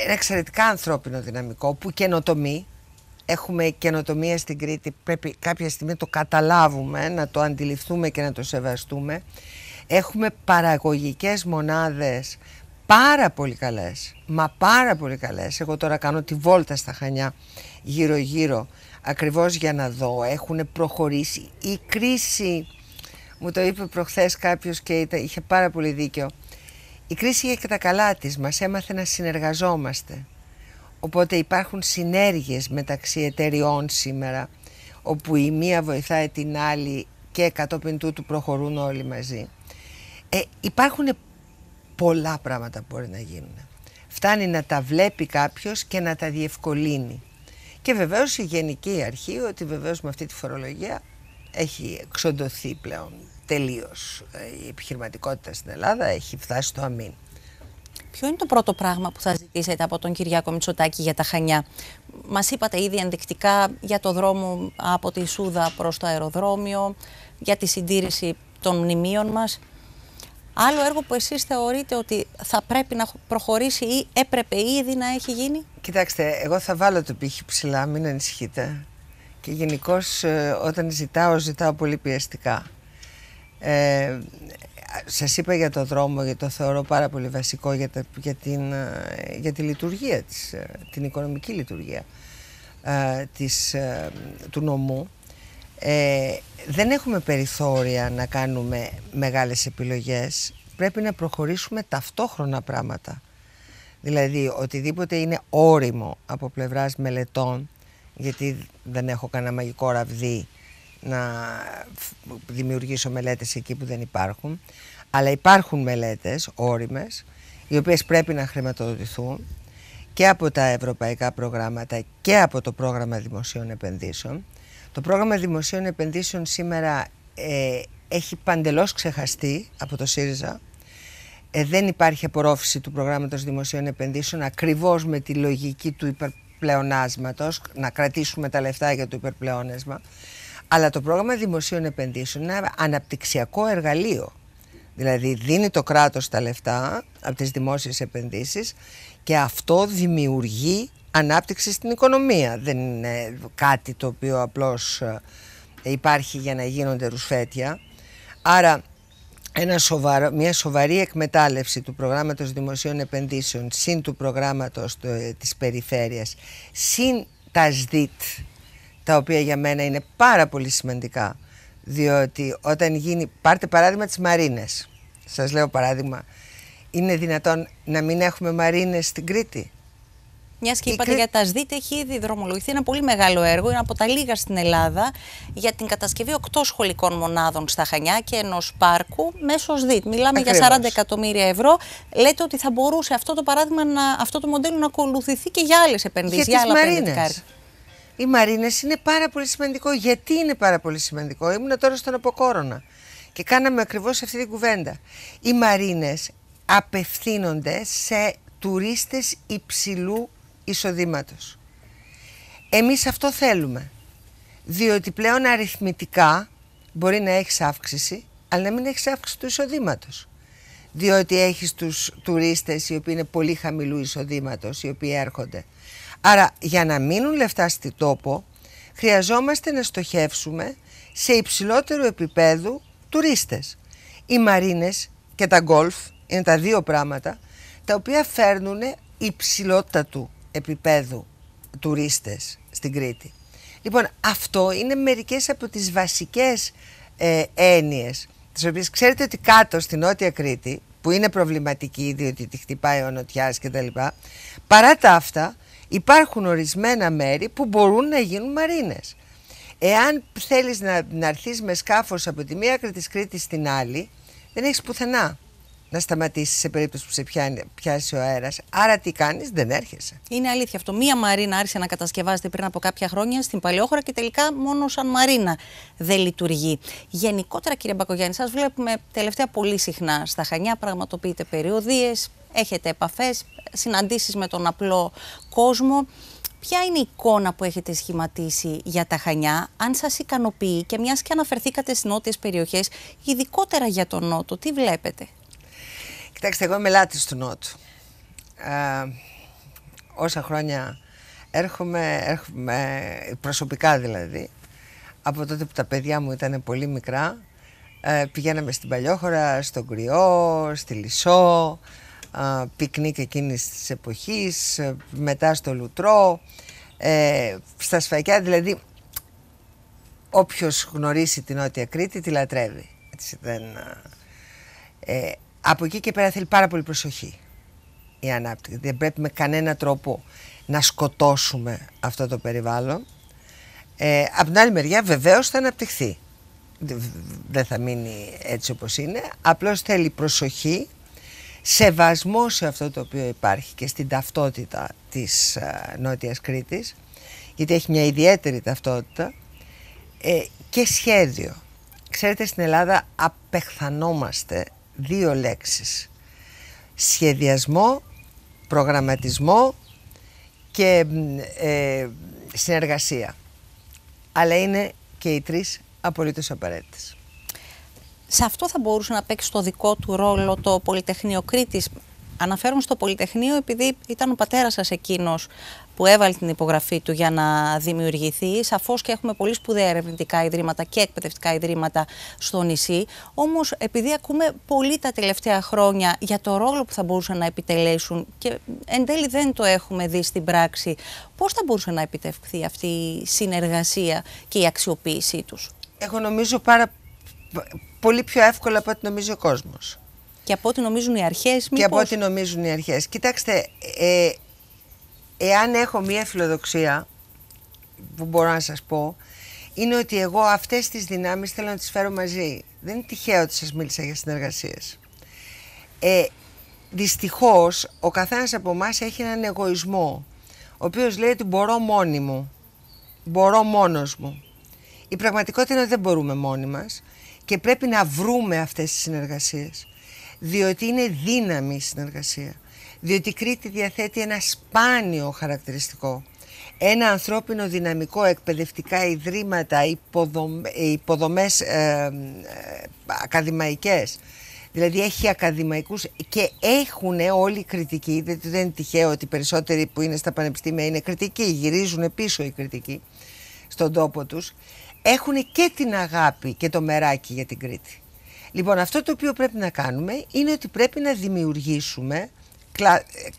εξαιρετικά ανθρώπινο δυναμικό που καινοτομεί. Έχουμε καινοτομία στην Κρήτη, πρέπει κάποια στιγμή το καταλάβουμε, να το αντιληφθούμε και να το σεβαστούμε. Έχουμε παραγωγικές μονάδες πάρα πολύ καλές, μα πάρα πολύ καλές. Εγώ τώρα κάνω τη βόλτα στα Χανιά γύρω-γύρω ακριβώς για να δω, έχουν προχωρήσει. Η κρίση, μου το είπε προχθές κάποιος και είχε πάρα πολύ δίκιο, η κρίση είχε και τα καλά της, μας έμαθε να συνεργαζόμαστε. Οπότε υπάρχουν συνέργειες μεταξύ εταιριών σήμερα, όπου η μία βοηθάει την άλλη και κατόπιν τούτου προχωρούν όλοι μαζί. Ε, υπάρχουν πολλά πράγματα που μπορεί να γίνουν. Φτάνει να τα βλέπει κάποιος και να τα διευκολύνει. Και βεβαίως η Γενική Αρχή ότι βεβαίως με αυτή τη φορολογία έχει εξοντωθεί πλέον τελείως ε, η επιχειρηματικότητα στην Ελλάδα, έχει φτάσει στο αμήν. Ποιο είναι το πρώτο πράγμα που θα ζητήσετε από τον Κυριάκο Μητσοτάκη για τα Χανιά. Μας είπατε ήδη ενδεικτικά για το δρόμο από τη Σούδα προς το αεροδρόμιο, για τη συντήρηση των μνημείων μας άλλο έργο που εσείς θεωρείτε ότι θα πρέπει να προχωρήσει ή έπρεπε ήδη να έχει γίνει. Κοιτάξτε, εγώ θα βάλω το πύχη ψηλά, μην ανησυχείτε. Και γενικώ ε, όταν ζητάω, ζητάω πολύ πιεστικά. Ε, σας είπα για το δρόμο, γιατί το θεωρώ πάρα πολύ βασικό για, για, την, ε, για τη λειτουργία της, ε, την οικονομική λειτουργία της, του νομού. Ε, δεν έχουμε περιθώρια να κάνουμε μεγάλες επιλογές. Πρέπει να προχωρήσουμε ταυτόχρονα πράγματα. Δηλαδή, οτιδήποτε είναι όριμο από πλευράς μελετών, γιατί δεν έχω κανένα μαγικό ραβδί να δημιουργήσω μελέτες εκεί που δεν υπάρχουν, αλλά υπάρχουν μελέτες όριμες, οι οποίες πρέπει να χρηματοδοτηθούν και από τα ευρωπαϊκά προγράμματα και από το πρόγραμμα δημοσίων επενδύσεων. Το πρόγραμμα δημοσίων επενδύσεων σήμερα ε, έχει παντελώς ξεχαστεί από το ΣΥΡΙΖΑ. Ε, δεν υπάρχει απορρόφηση του προγράμματος δημοσίων επενδύσεων ακριβώς με τη λογική του υπερπλεονάσματος, να κρατήσουμε τα λεφτά για το υπερπλεόνασμα. Αλλά το πρόγραμμα δημοσίων επενδύσεων είναι ένα αναπτυξιακό εργαλείο. Δηλαδή δίνει το κράτος τα λεφτά από τις δημόσιες επενδύσεις και αυτό δημιουργεί ανάπτυξη στην οικονομία. Δεν είναι κάτι το οποίο απλώς ε, υπάρχει για να γίνονται ρουσφέτια. Άρα ένα μια σοβαρή εκμετάλλευση του προγράμματος δημοσίων επενδύσεων συν του προγράμματος ε, της περιφέρειας συν τα ΣΔΙΤ τα οποία για μένα είναι πάρα πολύ σημαντικά διότι όταν γίνει, πάρτε παράδειγμα τις μαρίνες σας λέω παράδειγμα είναι δυνατόν να μην έχουμε μαρίνες στην Κρήτη μιας και είπατε για τα ΣΔΙΤ, έχει ήδη δρομολογηθεί ένα πολύ μεγάλο έργο. Είναι από τα λίγα στην Ελλάδα για την κατασκευή οκτώ σχολικών μονάδων στα Χανιά και ενός πάρκου μέσω ΣΔΙΤ. Μιλάμε για 40 εκατομμύρια ευρώ. Λέτε ότι θα μπορούσε αυτό το παράδειγμα, αυτό το μοντέλο να ακολουθηθεί και για άλλες επενδύσεις, για, για άλλα πολιτικά Οι μαρίνες είναι πάρα πολύ σημαντικό. Γιατί είναι πάρα πολύ σημαντικό. Ήμουν τώρα στον Αποκόρονα και κάναμε ακριβώς αυτή την κουβέντα. Οι μαρίνες απευθύνονται σε τουρίστες υψηλού εισοδήματος. Εμείς αυτό θέλουμε, διότι πλέον αριθμητικά μπορεί να έχεις αύξηση, αλλά να μην έχεις αύξηση του εισοδήματος. Διότι έχεις τους τουρίστες οι οποίοι είναι πολύ χαμηλού εισοδήματος, οι οποίοι έρχονται. Άρα για να μείνουν λεφτά στη τόπο, χρειαζόμαστε να στοχεύσουμε σε υψηλότερο επίπεδου τουρίστες. Οι μαρίνες και τα γκολφ είναι τα δύο πράγματα τα οποία φέρνουν υψηλότητα του επίπεδου τουρίστες στην Κρήτη. Λοιπόν, αυτό είναι μερικές από τις βασικές ε, έννοιες, τις οποίες ξέρετε ότι κάτω στην Νότια Κρήτη, που είναι προβληματική διότι τη χτυπάει ο νοτιάς λοιπά, Παρά τα αυτά υπάρχουν ορισμένα μέρη που μπορούν να γίνουν μαρίνες. Εάν θέλεις να, να με σκάφος από τη μία άκρη στην άλλη, δεν έχεις πουθενά να σταματήσεις σε περίπτωση που σε πιάσει ο αέρας. Άρα τι κάνεις, δεν έρχεσαι. Είναι αλήθεια αυτό. Μία μαρίνα άρχισε να κατασκευάζεται πριν από κάποια χρόνια στην Παλαιόχώρα και τελικά μόνο σαν μαρίνα δεν λειτουργεί. Γενικότερα, κύριε Μπακογιάννη, σας βλέπουμε τελευταία πολύ συχνά στα Χανιά. Πραγματοποιείτε περιοδίες, έχετε επαφές, συναντήσεις με τον απλό κόσμο. Ποια είναι η εικόνα που έχετε σχηματίσει για τα Χανιά, αν σας ικανοποιεί και μιας και αναφερθήκατε στις νότιες περιοχές, ειδικότερα για τον Νότο, τι βλέπετε. Κοιτάξτε, εγώ είμαι λάτρης του Νότου. Ε, όσα χρόνια έρχομαι, προσωπικά δηλαδή, από τότε που τα παιδιά μου ήταν πολύ μικρά, ε, πηγαίναμε στην Παλιόχώρα, στον Κρυό, στη Λισό, ε, πικνίκ εκείνης της εποχής, ε, μετά στο Λουτρό, ε, στα σφαγιά δηλαδή όποιος γνωρίσει την Νότια Κρήτη τη λατρεύει. Έτσι, δεν, ε, από εκεί και πέρα θέλει πάρα πολύ προσοχή η ανάπτυξη. Δεν πρέπει με κανένα τρόπο να σκοτώσουμε αυτό το περιβάλλον. Ε, από την άλλη μεριά βεβαίως θα αναπτυχθεί. Δεν θα μείνει έτσι όπως είναι. Απλώς θέλει προσοχή, σεβασμό σε αυτό το οποίο υπάρχει και στην ταυτότητα της ε, Νότιας Κρήτης, γιατί έχει μια ιδιαίτερη ταυτότητα, ε, και σχέδιο. Ξέρετε, στην Ελλάδα απεχθανόμαστε δύο λέξεις. Σχεδιασμό, προγραμματισμό και ε, συνεργασία. Αλλά είναι και οι τρεις απολύτως απαραίτητες. Σε αυτό θα μπορούσε να παίξει το δικό του ρόλο το Πολυτεχνείο Κρήτης. Αναφέρομαι στο Πολυτεχνείο επειδή ήταν ο πατέρας σας εκείνος που έβαλε την υπογραφή του για να δημιουργηθεί. Σαφώς και έχουμε πολύ σπουδαία ερευνητικά ιδρύματα και εκπαιδευτικά ιδρύματα στο νησί. Όμως, επειδή ακούμε πολύ τα τελευταία χρόνια για το ρόλο που θα μπορούσαν να επιτελέσουν και εν τέλει δεν το έχουμε δει στην πράξη, πώς θα μπορούσε να επιτευχθεί αυτή η συνεργασία και η αξιοποίησή τους. Εγώ νομίζω πάρα πολύ πιο εύκολα από ό,τι νομίζει ο κόσμος. Και από ό,τι νομίζουν οι αρχές, Και από ό,τι νομίζουν οι αρχές. Κοιτάξτε, ε, εάν έχω μία φιλοδοξία που μπορώ να σας πω είναι ότι εγώ αυτές τις δυνάμεις θέλω να τις φέρω μαζί. Δεν είναι τυχαίο ότι σας μίλησα για συνεργασίες. Ε, δυστυχώς ο καθένας από εμάς έχει έναν εγωισμό ο οποίος λέει ότι μπορώ μόνη μου, μπορώ μόνος μου. Η πραγματικότητα είναι ότι δεν μπορούμε μόνοι μας και πρέπει να βρούμε αυτές τις συνεργασίες διότι είναι δύναμη η συνεργασία διότι η Κρήτη διαθέτει ένα σπάνιο χαρακτηριστικό. Ένα ανθρώπινο δυναμικό, εκπαιδευτικά ιδρύματα, ε, υποδομές, υποδομές ε, ε, ακαδημαϊκές. Δηλαδή έχει ακαδημαϊκούς και έχουν όλοι κριτικοί, δεν είναι τυχαίο ότι οι περισσότεροι που είναι στα πανεπιστήμια είναι κριτικοί, γυρίζουν πίσω οι κριτικοί στον τόπο τους. Έχουν και την αγάπη και το μεράκι για την Κρήτη. Λοιπόν, αυτό το οποίο πρέπει να κάνουμε είναι ότι πρέπει να δημιουργήσουμε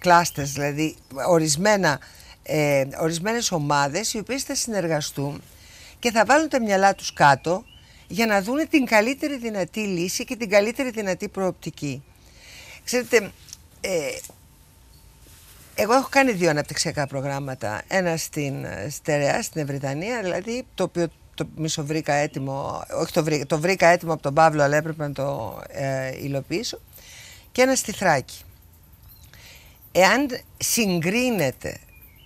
κλάστες, δηλαδή ορισμένα, ε, ορισμένες ομάδες οι οποίες θα συνεργαστούν και θα βάλουν τα μυαλά τους κάτω για να δουν την καλύτερη δυνατή λύση και την καλύτερη δυνατή προοπτική. Ξέρετε, ε, εγώ έχω κάνει δύο αναπτυξιακά προγράμματα. Ένα στην Στερεά, στην Ευρυτανία, δηλαδή το οποίο το μισοβρήκα έτοιμο, όχι το, βρήκα, το έτοιμο από τον Παύλο, αλλά έπρεπε να το ε, υλοποιήσω. Και ένα στη Θράκη. Εάν συγκρίνεται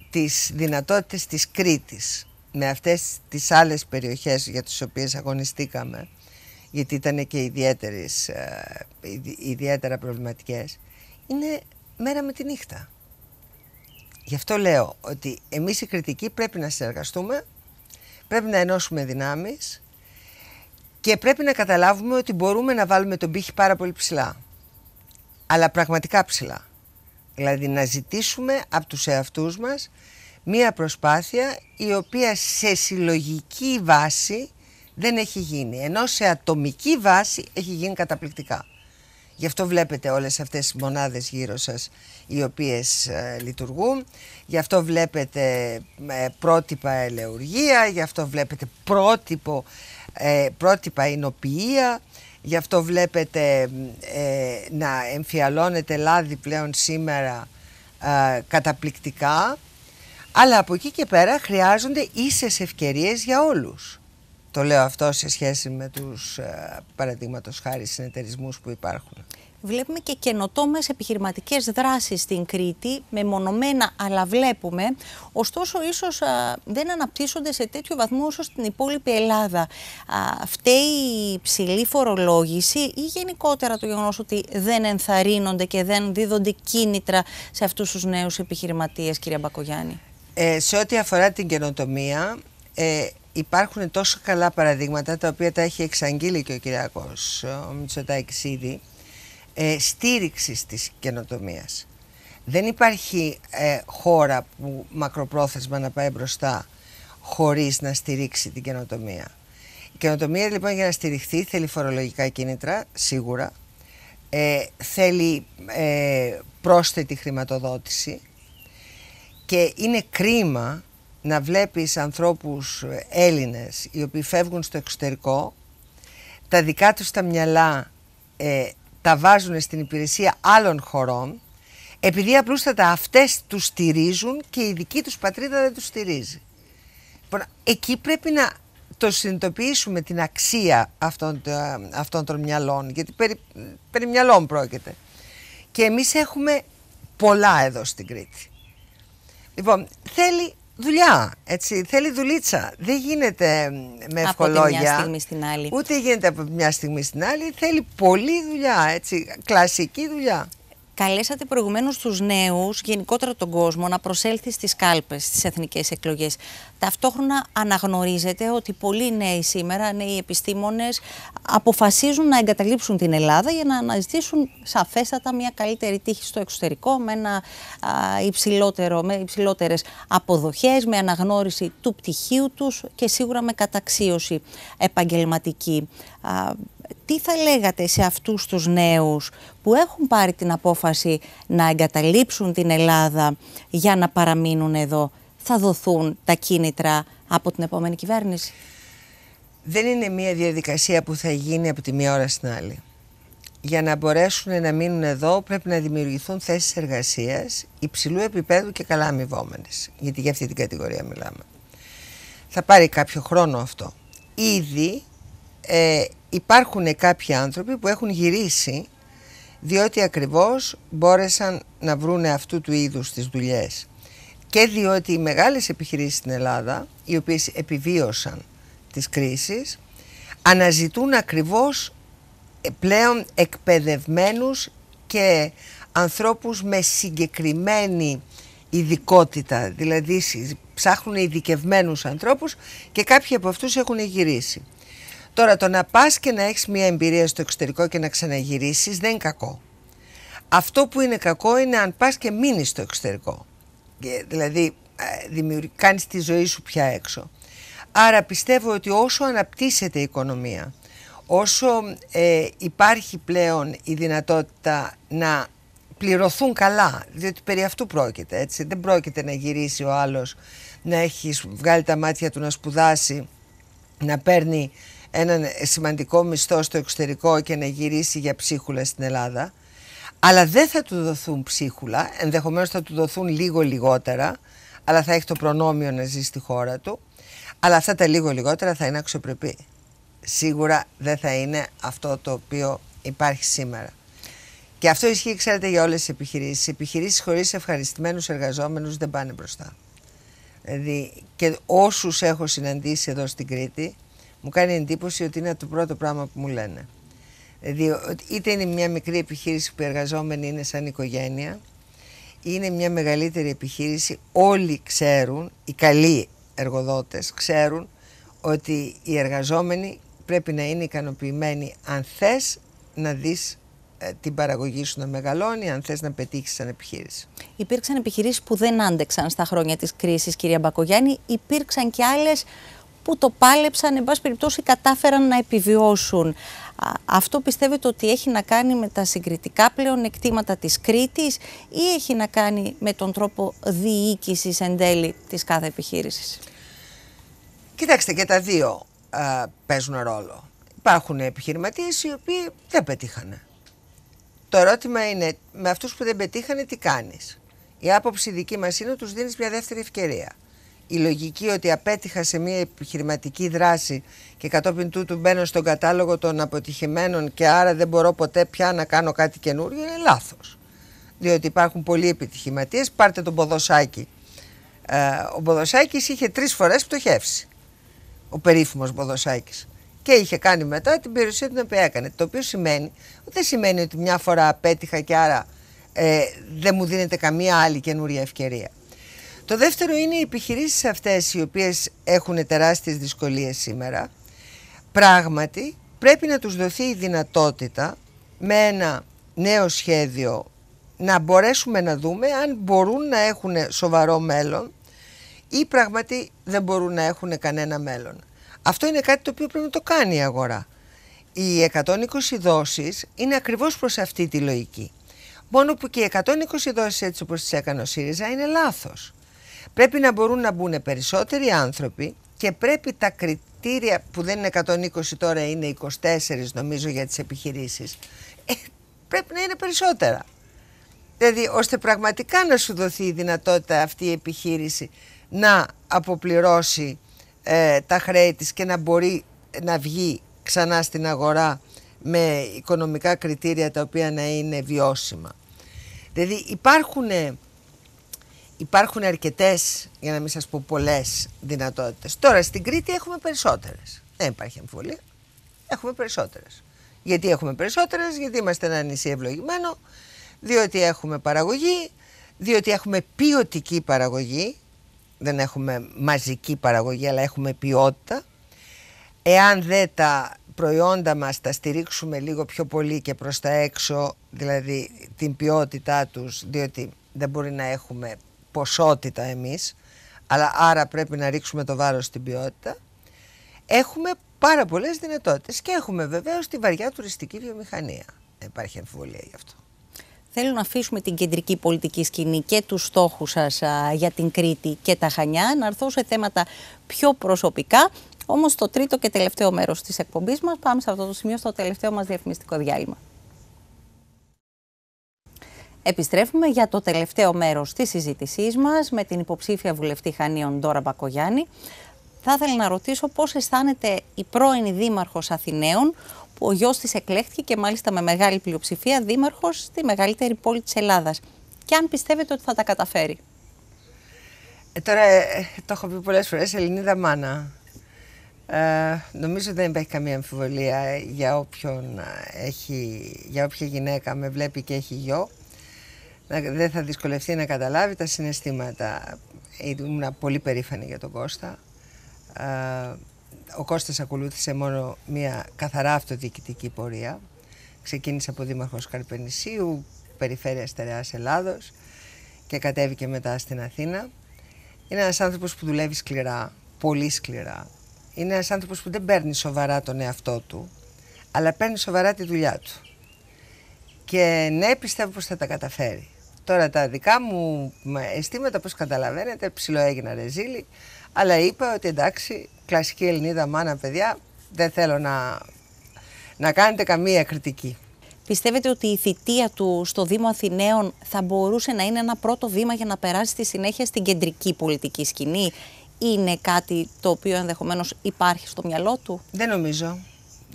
τις δυνατότητες της Κρήτης με αυτές τις άλλες περιοχές για τις οποίες αγωνιστήκαμε, γιατί ήταν και ιδιαίτερες, ε, ιδιαίτερα προβληματικές, είναι μέρα με τη νύχτα. Γι' αυτό λέω ότι εμείς οι κριτικοί πρέπει να συνεργαστούμε, πρέπει να ενώσουμε δυνάμεις και πρέπει να καταλάβουμε ότι μπορούμε να βάλουμε τον πύχη πάρα πολύ ψηλά. Αλλά πραγματικά ψηλά. Δηλαδή να ζητήσουμε από τους εαυτούς μας μία προσπάθεια η οποία σε συλλογική βάση δεν έχει γίνει. Ενώ σε ατομική βάση έχει γίνει καταπληκτικά. Γι' αυτό βλέπετε όλες αυτές τις μονάδες γύρω σας οι οποίες ε, λειτουργούν. Γι' αυτό βλέπετε ε, πρότυπα ελεουργία, γι' αυτό βλέπετε πρότυπο, ε, πρότυπα εινοποιία, Γι' αυτό βλέπετε ε, να εμφιαλώνεται λάδι πλέον σήμερα ε, καταπληκτικά. Αλλά από εκεί και πέρα χρειάζονται ίσες ευκαιρίες για όλους. Το λέω αυτό σε σχέση με τους ε, παραδείγματος χάρη συνεταιρισμούς που υπάρχουν βλέπουμε και καινοτόμες επιχειρηματικές δράσεις στην Κρήτη, μεμονωμένα, αλλά βλέπουμε. Ωστόσο, ίσως δεν αναπτύσσονται σε τέτοιο βαθμό όσο στην υπόλοιπη Ελλάδα. Α, φταίει η ψηλή φορολόγηση ή γενικότερα το γεγονός ότι δεν ενθαρρύνονται και δεν δίδονται κίνητρα σε αυτούς τους νέους επιχειρηματίες, κυρία Μπακογιάννη. Ε, σε ό,τι αφορά την καινοτομία, ε, υπάρχουν τόσο καλά παραδείγματα τα οποία τα έχει εξαγγείλει και ο κυριακός Μητσοτάκης ήδη ε, στήριξης της καινοτομίας. Δεν υπάρχει ε, χώρα που μακροπρόθεσμα να πάει μπροστά χωρίς να στηρίξει την καινοτομία. Η καινοτομία λοιπόν για να στηριχθεί θέλει φορολογικά κίνητρα, σίγουρα. Ε, θέλει ε, πρόσθετη χρηματοδότηση και είναι κρίμα να βλέπεις ανθρώπους ε, Έλληνες οι οποίοι φεύγουν στο εξωτερικό, τα δικά τους τα μυαλά ε, τα βάζουν στην υπηρεσία άλλων χωρών επειδή απλούστατα αυτές τους στηρίζουν και η δική τους πατρίδα δεν τους στηρίζει. Λοιπόν, εκεί πρέπει να το συνειδητοποιήσουμε την αξία αυτών, ε, αυτών των μυαλών, γιατί περί, περί μυαλών πρόκειται. Και εμείς έχουμε πολλά εδώ στην Κρήτη. Λοιπόν, θέλει δουλειά. Έτσι. Θέλει δουλίτσα. Δεν γίνεται με ευκολόγια. Από μια στιγμή στην άλλη. Ούτε γίνεται από μια στιγμή στην άλλη. Θέλει πολλή δουλειά. Έτσι. Κλασική δουλειά καλέσατε προηγουμένως τους νέους, γενικότερα τον κόσμο, να προσέλθει στις κάλπες, στις εθνικές εκλογές. Ταυτόχρονα αναγνωρίζετε ότι πολλοί νέοι σήμερα, νέοι επιστήμονες, αποφασίζουν να εγκαταλείψουν την Ελλάδα για να αναζητήσουν σαφέστατα μια καλύτερη τύχη στο εξωτερικό, με, ένα, α, υψηλότερο, με υψηλότερες αποδοχές, με αναγνώριση του πτυχίου τους και σίγουρα με καταξίωση επαγγελματική τι θα λέγατε σε αυτούς τους νέους που έχουν πάρει την απόφαση να εγκαταλείψουν την Ελλάδα για να παραμείνουν εδώ. Θα δοθούν τα κίνητρα από την επόμενη κυβέρνηση. Δεν είναι μια διαδικασία που θα γίνει από τη μία ώρα στην άλλη. Για να μπορέσουν να μείνουν εδώ πρέπει να δημιουργηθούν θέσεις εργασίας υψηλού επίπεδου και καλά αμοιβόμενες. Γιατί για αυτή την κατηγορία μιλάμε. Θα πάρει κάποιο χρόνο αυτό. Ήδη ε, υπάρχουν κάποιοι άνθρωποι που έχουν γυρίσει διότι ακριβώς μπόρεσαν να βρουν αυτού του είδους τις δουλειές και διότι οι μεγάλες επιχειρήσεις στην Ελλάδα, οι οποίες επιβίωσαν τις κρίσεις, αναζητούν ακριβώς ε, πλέον εκπαιδευμένους και ανθρώπους με συγκεκριμένη ειδικότητα, δηλαδή ψάχνουν ειδικευμένους ανθρώπους και κάποιοι από αυτούς έχουν γυρίσει. Τώρα το να πας και να έχεις μια εμπειρία στο εξωτερικό και να ξαναγυρίσεις δεν είναι κακό. Αυτό που είναι κακό είναι αν πας και μείνεις στο εξωτερικό. Ε, δηλαδή ε, κάνεις τη ζωή σου πια έξω. Άρα πιστεύω ότι όσο αναπτύσσεται η οικονομία, όσο ε, υπάρχει πλέον η δυνατότητα να πληρωθούν καλά, διότι περί αυτού πρόκειται, έτσι. Δεν πρόκειται να γυρίσει ο άλλος, να έχεις βγάλει τα μάτια του να σπουδάσει, να παίρνει έναν σημαντικό μισθό στο εξωτερικό και να γυρίσει για ψίχουλα στην Ελλάδα. Αλλά δεν θα του δοθούν ψίχουλα, ενδεχομένως θα του δοθούν λίγο λιγότερα, αλλά θα έχει το προνόμιο να ζει στη χώρα του. Αλλά αυτά τα λίγο λιγότερα θα είναι αξιοπρεπή. Σίγουρα δεν θα είναι αυτό το οποίο υπάρχει σήμερα. Και αυτό ισχύει, ξέρετε, για όλες τις επιχειρήσεις. Οι επιχειρήσεις χωρίς ευχαριστημένους εργαζόμενους δεν πάνε μπροστά. Δηλαδή, και όσους έχω συναντήσει εδώ στην Κρήτη, μου κάνει εντύπωση ότι είναι το πρώτο πράγμα που μου λένε. Δηλαδή, είτε είναι μια μικρή επιχείρηση που οι εργαζόμενοι είναι σαν οικογένεια, είναι μια μεγαλύτερη επιχείρηση. Όλοι ξέρουν, οι καλοί εργοδότες ξέρουν ότι οι εργαζόμενοι πρέπει να είναι ικανοποιημένοι αν θες να δεις ε, την παραγωγή σου να μεγαλώνει, αν θες να πετύχεις σαν επιχείρηση. Υπήρξαν επιχειρήσεις που δεν άντεξαν στα χρόνια της κρίσης, κυρία Μπακογιάννη. Υπήρξαν και άλλες που το πάλεψαν, εν πάση περιπτώσει κατάφεραν να επιβιώσουν. Αυτό πιστεύετε ότι έχει να κάνει με τα συγκριτικά πλέον εκτήματα της Κρήτης ή έχει να κάνει με τον τρόπο διοίκησης εν τέλει της κάθε επιχείρησης. Κοιτάξτε και τα δύο α, παίζουν ρόλο. Υπάρχουν επιχειρηματίες οι οποίοι δεν πετύχανε. Το ερώτημα είναι με αυτούς που δεν πετύχανε τι κάνεις. Η άποψη δική μας είναι ότι τους δίνεις μια δεύτερη ευκαιρία η λογική ότι απέτυχα σε μια επιχειρηματική δράση και κατόπιν τούτου μπαίνω στον κατάλογο των αποτυχημένων και άρα δεν μπορώ ποτέ πια να κάνω κάτι καινούριο είναι λάθος. Διότι υπάρχουν πολλοί επιτυχηματίες, πάρτε τον Ποδοσάκη. Ε, ο Ποδοσάκης είχε τρεις φορές πτωχεύσει, ο περίφημος Ποδοσάκης. Και είχε κάνει μετά την περιουσία την οποία έκανε. Το οποίο σημαίνει, δεν σημαίνει ότι μια φορά απέτυχα και άρα ε, δεν μου δίνεται καμία άλλη καινούρια ευκαιρία. Το δεύτερο είναι οι επιχειρήσεις αυτές οι οποίες έχουν τεράστιες δυσκολίες σήμερα. Πράγματι πρέπει να τους δοθεί η δυνατότητα με ένα νέο σχέδιο να μπορέσουμε να δούμε αν μπορούν να έχουν σοβαρό μέλλον ή πράγματι δεν μπορούν να έχουν κανένα μέλλον. Αυτό είναι κάτι το οποίο πρέπει να το κάνει η αγορά. Οι 120 δόσεις είναι ακριβώς προς αυτή τη λογική. Μόνο που και οι 120 δόσεις έτσι όπως τις έκανε ο ΣΥΡΙΖΑ είναι λάθος. Πρέπει να μπορούν να μπουν περισσότεροι άνθρωποι και πρέπει τα κριτήρια που δεν είναι 120 τώρα είναι 24 νομίζω για τις επιχειρήσεις ε, πρέπει να είναι περισσότερα. Δηλαδή ώστε πραγματικά να σου δοθεί η δυνατότητα αυτή η επιχείρηση να αποπληρώσει ε, τα χρέη της και να μπορεί να βγει ξανά στην αγορά με οικονομικά κριτήρια τα οποία να είναι βιώσιμα. Δηλαδή υπάρχουν υπάρχουν αρκετές, για να μην σας πω πολλές δυνατότητες. Τώρα στην Κρήτη έχουμε περισσότερες. Δεν υπάρχει αμφιβολία. Έχουμε περισσότερες. Γιατί έχουμε περισσότερες, γιατί είμαστε ένα νησί ευλογημένο, διότι έχουμε παραγωγή, διότι έχουμε ποιοτική παραγωγή, δεν έχουμε μαζική παραγωγή, αλλά έχουμε ποιότητα. Εάν δεν τα προϊόντα μας τα στηρίξουμε λίγο πιο πολύ και προς τα έξω, δηλαδή την ποιότητά τους, διότι δεν μπορεί να έχουμε ποσότητα εμείς, αλλά άρα πρέπει να ρίξουμε το βάρος στην ποιότητα, έχουμε πάρα πολλές δυνατότητες και έχουμε βεβαίως τη βαριά τουριστική βιομηχανία. Δεν υπάρχει αμφιβολία γι' αυτό. Θέλω να αφήσουμε την κεντρική πολιτική σκηνή και τους στόχους σας για την Κρήτη και τα Χανιά, να έρθω σε θέματα πιο προσωπικά. Όμως στο τρίτο και τελευταίο μέρος της εκπομπής μας πάμε σε αυτό το σημείο στο τελευταίο μας διαφημιστικό διάλειμμα. Επιστρέφουμε για το τελευταίο μέρος της συζήτησής μας με την υποψήφια βουλευτή Χανίων Ντόρα Μπακογιάννη. Θα ήθελα να ρωτήσω πώς αισθάνεται η πρώην Δήμαρχος Αθηναίων που ο γιος της εκλέχθηκε και μάλιστα με μεγάλη πλειοψηφία δήμαρχος στη μεγαλύτερη πόλη της Ελλάδας. και αν πιστεύετε ότι θα τα καταφέρει. Ε, τώρα ε, το έχω πει πολλές φορές, Ελληνίδα μάνα. Ε, νομίζω δεν υπάρχει καμία αμφιβολία για ε, έχει, για όποια γυναίκα με βλέπει και έχει γιο δεν θα δυσκολευτεί να καταλάβει τα συναισθήματα. Ήμουν πολύ περήφανη για τον Κώστα. Ο Κώστας ακολούθησε μόνο μια καθαρά αυτοδιοικητική πορεία. Ξεκίνησε από δήμαρχος Καρπενησίου, περιφέρεια Στερεάς Ελλάδος και κατέβηκε μετά στην Αθήνα. Είναι ένας άνθρωπος που δουλεύει σκληρά, πολύ σκληρά. Είναι ένας άνθρωπος που δεν παίρνει σοβαρά τον εαυτό του, αλλά παίρνει σοβαρά τη δουλειά του. Και ναι, πιστεύω θα τα καταφέρει. Τώρα τα δικά μου αισθήματα, πώς καταλαβαίνετε, ψηλό έγινα ρεζίλη, αλλά είπα ότι εντάξει, κλασική Ελληνίδα μάνα παιδιά, δεν θέλω να, να κάνετε καμία κριτική. Πιστεύετε ότι η θητεία του στο Δήμο Αθηναίων θα μπορούσε να είναι ένα πρώτο βήμα για να περάσει στη συνέχεια στην κεντρική πολιτική σκηνή είναι κάτι το οποίο ενδεχομένως υπάρχει στο μυαλό του. Δεν νομίζω.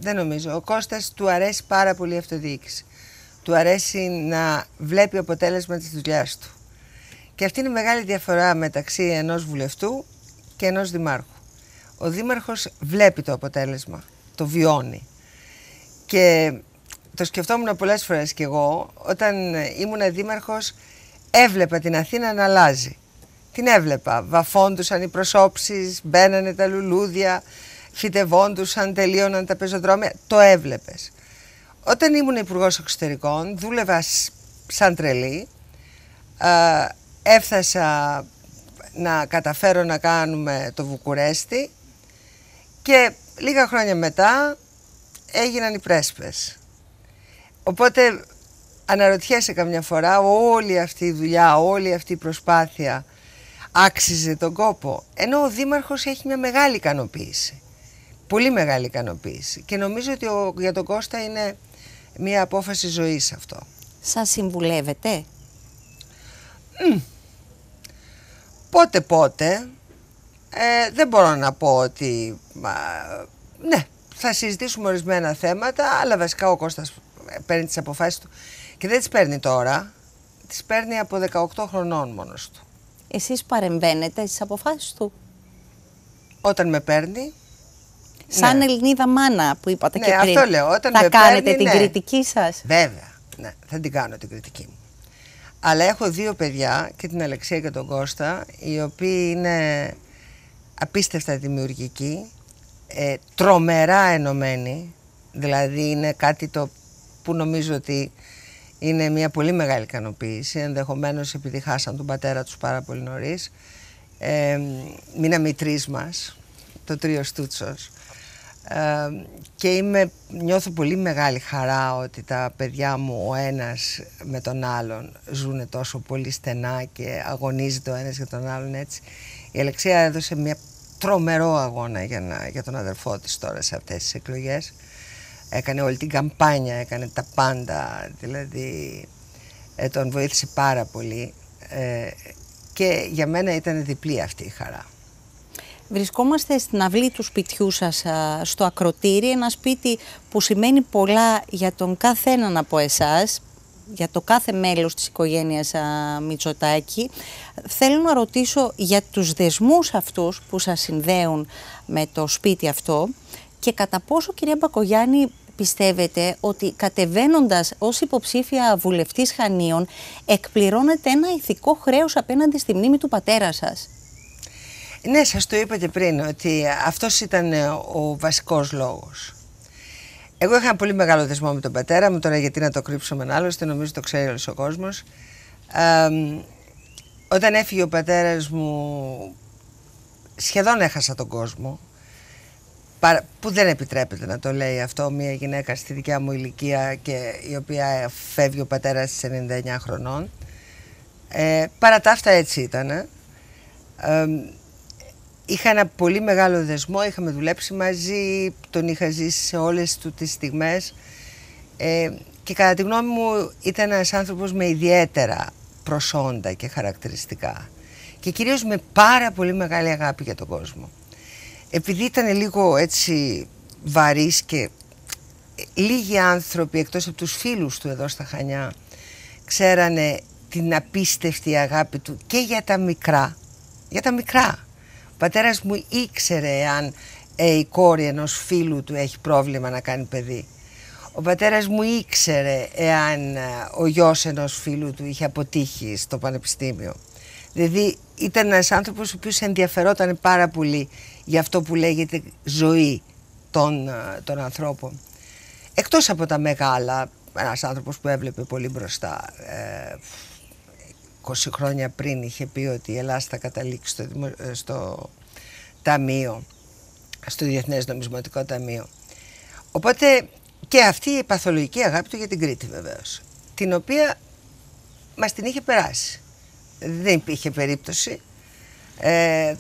Δεν νομίζω. Ο Κώστας του αρέσει πάρα πολύ η αυτοδιοίκηση του αρέσει να βλέπει αποτέλεσμα της δουλειάς του. Και αυτή είναι η μεγάλη διαφορά μεταξύ ενός βουλευτού και ενός δημάρχου. Ο δήμαρχος βλέπει το αποτέλεσμα, το βιώνει. Και το σκεφτόμουν πολλές φορές κι εγώ, όταν ήμουν δήμαρχος έβλεπα την Αθήνα να αλλάζει. Την έβλεπα, βαφόντουσαν οι προσώψεις, μπαίνανε τα λουλούδια, φυτευόντουσαν, τελείωναν τα πεζοδρόμια, το έβλεπες. Όταν ήμουν υπουργός εξωτερικών, δούλευα σαν τρελή. Έφτασα να καταφέρω να κάνουμε το Βουκουρέστι και λίγα χρόνια μετά έγιναν οι πρέσπες. Οπότε αναρωτιέσαι καμιά φορά όλη αυτή η δουλειά, όλη αυτή η προσπάθεια άξιζε τον κόπο. Ενώ ο Δήμαρχος έχει μια μεγάλη ικανοποίηση. Πολύ μεγάλη ικανοποίηση. Και νομίζω ότι ο, για τον Κώστα είναι μία απόφαση ζωής αυτό. Σας συμβουλεύετε? Πότε πότε, ε, δεν μπορώ να πω ότι... Μα, ναι, θα συζητήσουμε ορισμένα θέματα, αλλά βασικά ο Κώστας παίρνει τις αποφάσεις του και δεν τις παίρνει τώρα, τις παίρνει από 18 χρονών μόνος του. Εσείς παρεμβαίνετε στις αποφάσεις του. Όταν με παίρνει, Σαν ναι. Ελληνίδα μάνα που είπατε ναι, και πριν. Αυτό λέω. Όταν θα κάνετε την ναι. κριτική σας. Βέβαια. Ναι, θα την κάνω την κριτική μου. Αλλά έχω δύο παιδιά, και την Αλεξία και τον Κώστα, οι οποίοι είναι απίστευτα δημιουργικοί, ε, τρομερά ενωμένοι. Δηλαδή είναι κάτι το που νομίζω ότι είναι μια πολύ μεγάλη ικανοποίηση. Ενδεχομένως επειδή χάσαν τον πατέρα τους πάρα πολύ νωρίς. Ε, μείναμε οι μας, το τρίο Στούτσος και είμαι, νιώθω πολύ μεγάλη χαρά ότι τα παιδιά μου ο ένας με τον άλλον ζουν τόσο πολύ στενά και αγωνίζεται ο ένας για τον άλλον έτσι. Η Αλεξία έδωσε μια τρομερό αγώνα για, να, για τον αδερφό της τώρα σε αυτές τις εκλογές. Έκανε όλη την καμπάνια, έκανε τα πάντα, δηλαδή ε, τον βοήθησε πάρα πολύ ε, και για μένα ήταν διπλή αυτή η χαρά. Βρισκόμαστε στην αυλή του σπιτιού σας στο Ακροτήρι, ένα σπίτι που σημαίνει πολλά για τον κάθε έναν από εσάς, για το κάθε μέλος της οικογένειας Μητσοτάκη. Θέλω να ρωτήσω για τους δεσμούς αυτούς που σας συνδέουν με το σπίτι αυτό και κατά πόσο κυρία Μπακογιάννη πιστεύετε ότι κατεβαίνοντας ως υποψήφια βουλευτής Χανίων εκπληρώνεται ένα ηθικό χρέος απέναντι στη μνήμη του πατέρα σας. Ναι, σας το είπα και πριν ότι αυτός ήταν ε, ο βασικός λόγος. Εγώ είχα ένα πολύ μεγάλο δεσμό με τον πατέρα μου, τώρα γιατί να το κρύψω με άλλωστε, νομίζω το ξέρει όλος ο κόσμος. όταν έφυγε ο πατέρας μου, σχεδόν έχασα τον κόσμο, που δεν επιτρέπεται να το λέει αυτό μια γυναίκα στη δικιά μου ηλικία και η οποία φεύγει ο πατέρας στις 99 χρονών. Ε, παρά τα αυτά έτσι ήτανε. Είχα ένα πολύ μεγάλο δεσμό, είχαμε δουλέψει μαζί, τον είχα ζήσει σε όλες του τις στιγμές ε, και κατά τη γνώμη μου ήταν ένας άνθρωπος με ιδιαίτερα προσόντα και χαρακτηριστικά και κυρίως με πάρα πολύ μεγάλη αγάπη για τον κόσμο. Επειδή ήταν λίγο έτσι βαρύς και λίγοι άνθρωποι εκτός από τους φίλους του εδώ στα Χανιά ξέρανε την απίστευτη αγάπη του και για τα μικρά, για τα μικρά ο πατέρας μου ήξερε αν ε, η κόρη ενός φίλου του έχει πρόβλημα να κάνει παιδί. Ο πατέρας μου ήξερε εάν ε, ο γιος ενός φίλου του είχε αποτύχει στο πανεπιστήμιο. Δηλαδή ήταν ένας άνθρωπος ο οποίος ενδιαφερόταν πάρα πολύ για αυτό που λέγεται ζωή των, ε, των ανθρώπων. Εκτός από τα μεγάλα, ένας άνθρωπος που έβλεπε πολύ μπροστά, ε, 20 χρόνια πριν είχε πει ότι η Ελλάδα θα καταλήξει στο, ε, στο ταμείο, στο Διεθνές Νομισματικό Ταμείο. Οπότε και αυτή η παθολογική αγάπη του για την Κρήτη βεβαίως, την οποία μας την είχε περάσει. Δεν υπήρχε περίπτωση. Ε,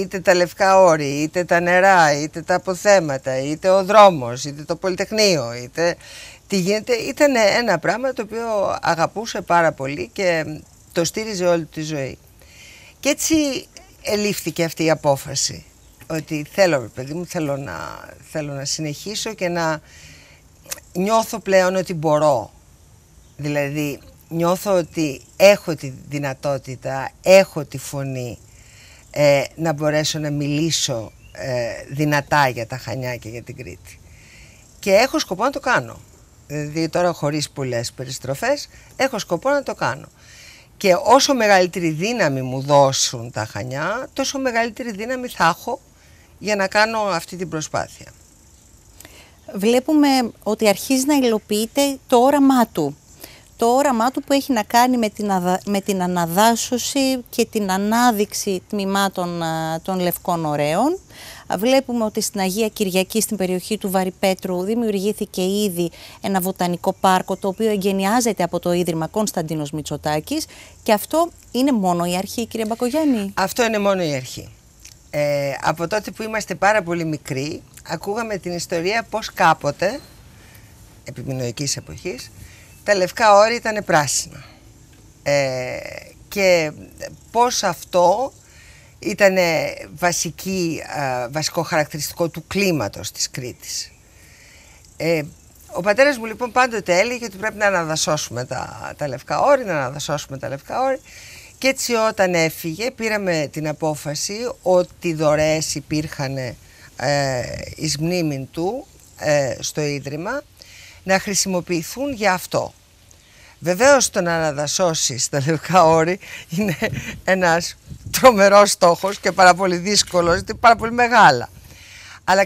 είτε τα λευκά όρη, είτε τα νερά, είτε τα αποθέματα, είτε ο δρόμος, είτε το πολυτεχνείο, είτε τι γίνεται. Ήταν ένα πράγμα το οποίο αγαπούσε πάρα πολύ και το στήριζε όλη τη ζωή. Και έτσι ελήφθηκε αυτή η απόφαση. Ότι θέλω, παιδί μου, θέλω να, θέλω να συνεχίσω και να νιώθω πλέον ότι μπορώ. Δηλαδή, νιώθω ότι έχω τη δυνατότητα, έχω τη φωνή ε, να μπορέσω να μιλήσω ε, δυνατά για τα Χανιά και για την Κρήτη. Και έχω σκοπό να το κάνω. Δηλαδή τώρα χωρίς πολλές περιστροφές, έχω σκοπό να το κάνω. Και όσο μεγαλύτερη δύναμη μου δώσουν τα χανιά, τόσο μεγαλύτερη δύναμη θα έχω για να κάνω αυτή την προσπάθεια. Βλέπουμε ότι αρχίζει να υλοποιείται το όραμά του. Το όραμά του που έχει να κάνει με την, αδα... αναδάσωση και την ανάδειξη τμήματων των λευκών ωραίων Βλέπουμε ότι στην Αγία Κυριακή, στην περιοχή του Βαρυπέτρου, δημιουργήθηκε ήδη ένα βοτανικό πάρκο το οποίο εγγενιάζεται από το Ίδρυμα Κωνσταντίνος Μητσοτάκης. Και αυτό είναι μόνο η αρχή, κύριε Μπακογιάννη. Αυτό είναι μόνο η αρχή. Ε, από τότε που είμαστε πάρα πολύ μικροί, ακούγαμε την ιστορία πως κάποτε, επιμηνοϊκής εποχής, τα λευκά όρη ήταν πράσινα. Ε, και πως αυτό ήταν βασική, βασικό χαρακτηριστικό του κλίματος της Κρήτης. Ε, ο πατέρας μου λοιπόν πάντοτε έλεγε ότι πρέπει να αναδασώσουμε τα, τα λευκά όρη, να αναδασώσουμε τα λευκά όρη και έτσι όταν έφυγε πήραμε την απόφαση ότι δωρεές υπήρχαν ε, εις του ε, στο Ίδρυμα να χρησιμοποιηθούν για αυτό. Βεβαίως, το να αναδασώσει τα λευκά όρη είναι ένας τρομερός στόχος και πάρα πολύ δύσκολος γιατί πάρα πολύ μεγάλα. Αλλά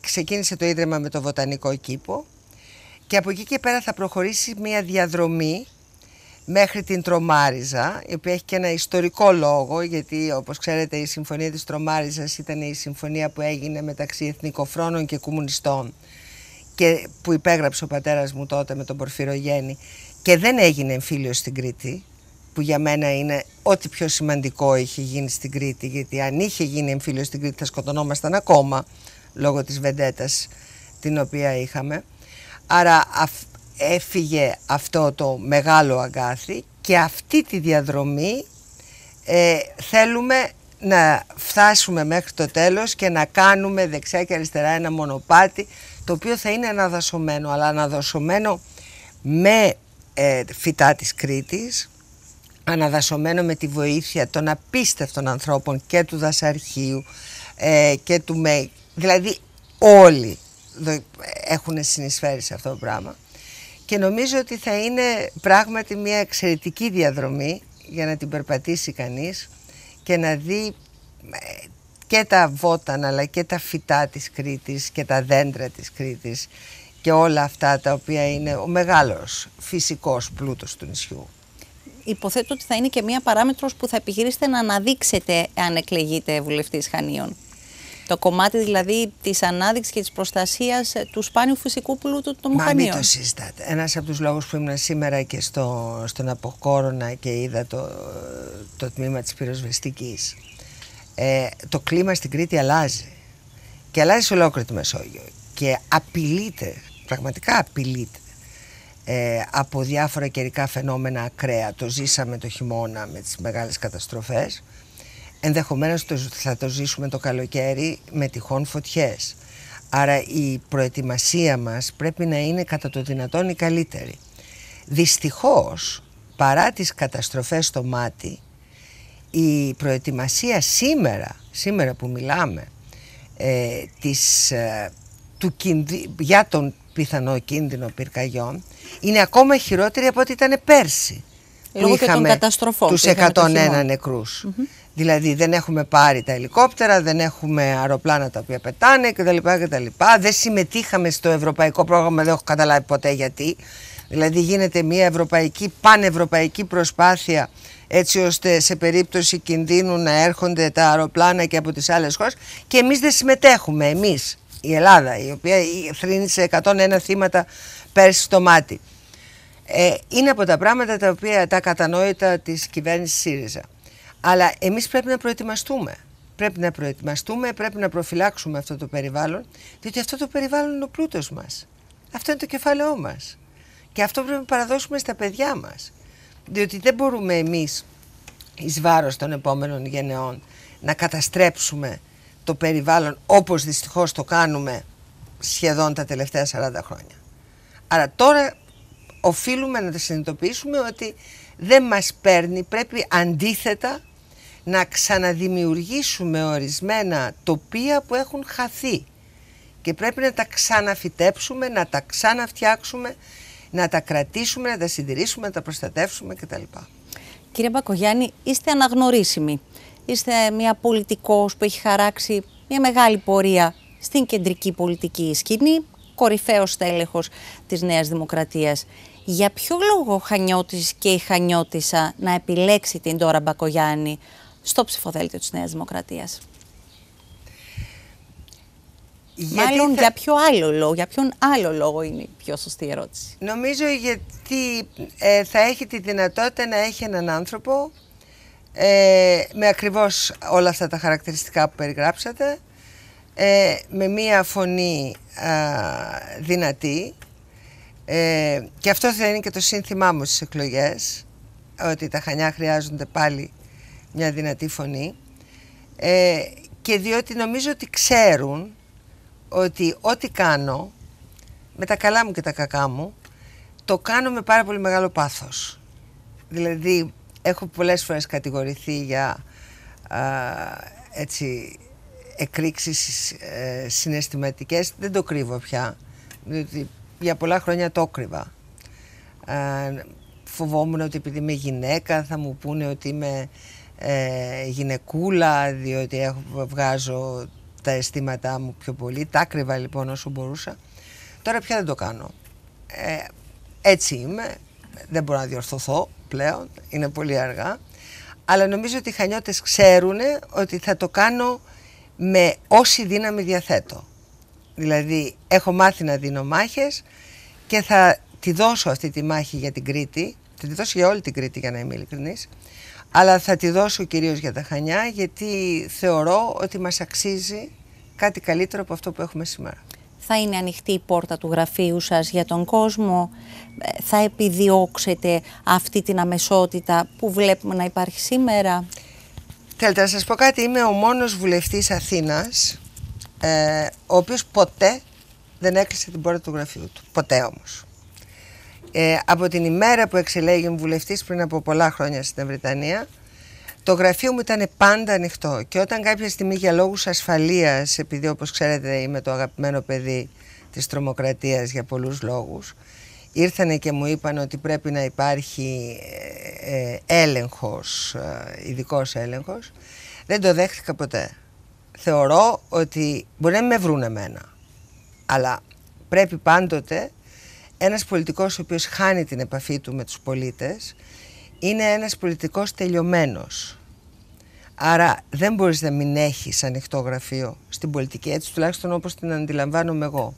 ξεκίνησε το Ίδρυμα με το Βοτανικό Κήπο και από εκεί και πέρα θα προχωρήσει μια διαδρομή μέχρι την Τρομάριζα, η οποία έχει και ένα ιστορικό λόγο, γιατί όπως ξέρετε η Συμφωνία της Τρομάριζας ήταν η συμφωνία που έγινε μεταξύ εθνικοφρόνων και κομμουνιστών και που υπέγραψε ο πατέρας μου τότε με τον Πορφύρο και δεν έγινε εμφύλιος στην Κρήτη που για μένα είναι ό,τι πιο σημαντικό είχε γίνει στην Κρήτη γιατί αν είχε γίνει εμφύλιος στην Κρήτη θα σκοτωνόμασταν ακόμα λόγω της βεντέτας την οποία είχαμε άρα έφυγε αυτό το μεγάλο αγκάθι και αυτή τη διαδρομή ε, θέλουμε να φτάσουμε μέχρι το τέλος και να κάνουμε δεξιά και αριστερά ένα μονοπάτι το οποίο θα είναι αναδασωμένο, αλλά αναδασωμένο με ε, φυτά της Κρήτης, αναδασωμένο με τη βοήθεια των απίστευτων ανθρώπων και του δασαρχείου ε, και του ΜΕΙ. Δηλαδή όλοι έχουν συνεισφέρει σε αυτό το πράγμα και νομίζω ότι θα είναι πράγματι μια εξαιρετική διαδρομή για να την περπατήσει κανείς και να δει ε, και τα βότανα αλλά και τα φυτά της Κρήτης και τα δέντρα της Κρήτης και όλα αυτά τα οποία είναι ο μεγάλος φυσικός πλούτος του νησιού. Υποθέτω ότι θα είναι και μία παράμετρος που θα επιχειρήσετε να αναδείξετε αν εκλεγείτε βουλευτής Χανίων. Το κομμάτι δηλαδή της ανάδειξης και της προστασίας του σπάνιου φυσικού πλούτου των Μα Χανίων. Μα μην το συζητάτε. Ένας από τους λόγους που ήμουν σήμερα και στο, στον Αποκόρονα και είδα το, το τμήμα της πυροσβεστικής ε, το κλίμα στην Κρήτη αλλάζει. Και αλλάζει σε ολόκληρη τη Μεσόγειο. Και απειλείται, πραγματικά απειλείται ε, από διάφορα καιρικά φαινόμενα ακραία. Το ζήσαμε το χειμώνα με τις μεγάλες καταστροφές. Ενδεχομένως θα το ζήσουμε το καλοκαίρι με τυχόν φωτιές. Άρα η προετοιμασία μας πρέπει να είναι κατά το δυνατόν η καλύτερη. Δυστυχώς, παρά τις καταστροφές στο μάτι, η προετοιμασία σήμερα, σήμερα που μιλάμε, ε, ε, του κινδυ... για τον πιθανό κίνδυνο πυρκαγιών είναι ακόμα χειρότερη από ό,τι ήταν πέρσι. Λόγω που είχαμε και των καταστροφών. Τους 101 νεκρους Δηλαδή δεν έχουμε πάρει τα ελικόπτερα, δεν έχουμε αεροπλάνα τα οποία πετάνε κτλ. κτλ. Δεν συμμετείχαμε στο ευρωπαϊκό πρόγραμμα, δεν έχω καταλάβει ποτέ γιατί. Δηλαδή γίνεται μια ευρωπαϊκή, πανευρωπαϊκή προσπάθεια έτσι ώστε σε περίπτωση κινδύνου να έρχονται τα αεροπλάνα και από τις άλλες χώρες και εμείς δεν συμμετέχουμε, εμείς, η Ελλάδα, η οποία θρύνησε 101 θύματα πέρσι στο μάτι. Ε, είναι από τα πράγματα τα οποία τα κατανόητα της κυβέρνησης ΣΥΡΙΖΑ. Αλλά εμείς πρέπει να προετοιμαστούμε. Πρέπει να προετοιμαστούμε, πρέπει να προφυλάξουμε αυτό το περιβάλλον, διότι αυτό το περιβάλλον είναι ο πλούτος μας. Αυτό είναι το κεφάλαιό μας. Και αυτό πρέπει να παραδώσουμε στα παιδιά μας διότι δεν μπορούμε εμείς εις βάρος των επόμενων γενεών να καταστρέψουμε το περιβάλλον όπως δυστυχώς το κάνουμε σχεδόν τα τελευταία 40 χρόνια. Άρα τώρα οφείλουμε να τα συνειδητοποιήσουμε ότι δεν μας παίρνει, πρέπει αντίθετα να ξαναδημιουργήσουμε ορισμένα τοπία που έχουν χαθεί και πρέπει να τα ξαναφυτέψουμε, να τα ξαναφτιάξουμε να τα κρατήσουμε, να τα συντηρήσουμε, να τα προστατεύσουμε κτλ. Κύριε Μπακογιάννη, είστε αναγνωρίσιμη. Είστε μια πολιτικός που έχει χαράξει μια μεγάλη πορεία στην κεντρική πολιτική σκηνή, κορυφαίος στέλεχος της Νέας Δημοκρατίας. Για ποιο λόγο ο Χανιώτης και η Χανιώτησα να επιλέξει την τώρα Μπακογιάννη στο ψηφοδέλτιο της Νέας Δημοκρατίας. Μάλλον για ποιο άλλο λόγο, για ποιον άλλο λόγο είναι η πιο σωστή ερώτηση. Νομίζω γιατί ε, θα έχει τη δυνατότητα να έχει έναν άνθρωπο ε, με ακριβώς όλα αυτά τα χαρακτηριστικά που περιγράψατε, ε, με μία φωνή δυνατή ε, και αυτό θα είναι και το σύνθημά μου στις εκλογές, ότι τα Χανιά χρειάζονται πάλι μια δυνατή φωνή ε, και διότι νομίζω ότι ξέρουν ότι ό,τι κάνω, με τα καλά μου και τα κακά μου, το κάνω με πάρα πολύ μεγάλο πάθος. Δηλαδή, έχω πολλές φορές κατηγορηθεί για α, έτσι, εκρήξεις ε, συναισθηματικές. Δεν το κρύβω πια, διότι για πολλά χρόνια το κρύβα. Ε, φοβόμουν ότι επειδή είμαι γυναίκα θα μου πούνε ότι είμαι ε, γυναικούλα, διότι έχω, βγάζω τα αισθήματά μου πιο πολύ. Τα άκρυβα λοιπόν όσο μπορούσα. Τώρα πια δεν το κάνω. Ε, έτσι είμαι. Δεν μπορώ να διορθωθώ πλέον. Είναι πολύ αργά. Αλλά νομίζω ότι οι χανιώτες ξέρουν ότι θα το κάνω με όση δύναμη διαθέτω. Δηλαδή έχω μάθει να δίνω μάχες και θα τη δώσω αυτή τη μάχη για την Κρήτη. Θα τη δώσω για όλη την Κρήτη για να είμαι ειλικρινής. Αλλά θα τη δώσω κυρίως για τα Χανιά γιατί θεωρώ ότι μας αξίζει κάτι καλύτερο από αυτό που έχουμε σήμερα. Θα είναι ανοιχτή η πόρτα του γραφείου σας για τον κόσμο. Ε, θα επιδιώξετε αυτή την αμεσότητα που βλέπουμε να υπάρχει σήμερα. Θέλετε να σας πω κάτι. Είμαι ο μόνος βουλευτής Αθήνας ε, ο οποίος ποτέ δεν έκλεισε την πόρτα του γραφείου του. Ποτέ όμως ε, από την ημέρα που εξελέγει βουλευτής πριν από πολλά χρόνια στην Βρετανία, το γραφείο μου ήταν πάντα ανοιχτό. Και όταν κάποια στιγμή για λόγους ασφαλείας, επειδή όπως ξέρετε είμαι το αγαπημένο παιδί της τρομοκρατίας για πολλούς λόγους, ήρθανε και μου είπαν ότι πρέπει να υπάρχει ε, ε έλεγχος, ε, ειδικός έλεγχος, δεν το δέχτηκα ποτέ. Θεωρώ ότι μπορεί να με βρουν εμένα, αλλά πρέπει πάντοτε ένας πολιτικός ο οποίος χάνει την επαφή του με τους πολίτες είναι ένας πολιτικός τελειωμένος. Άρα δεν μπορείς να μην έχεις ανοιχτό γραφείο στην πολιτική, έτσι τουλάχιστον όπως την αντιλαμβάνομαι εγώ.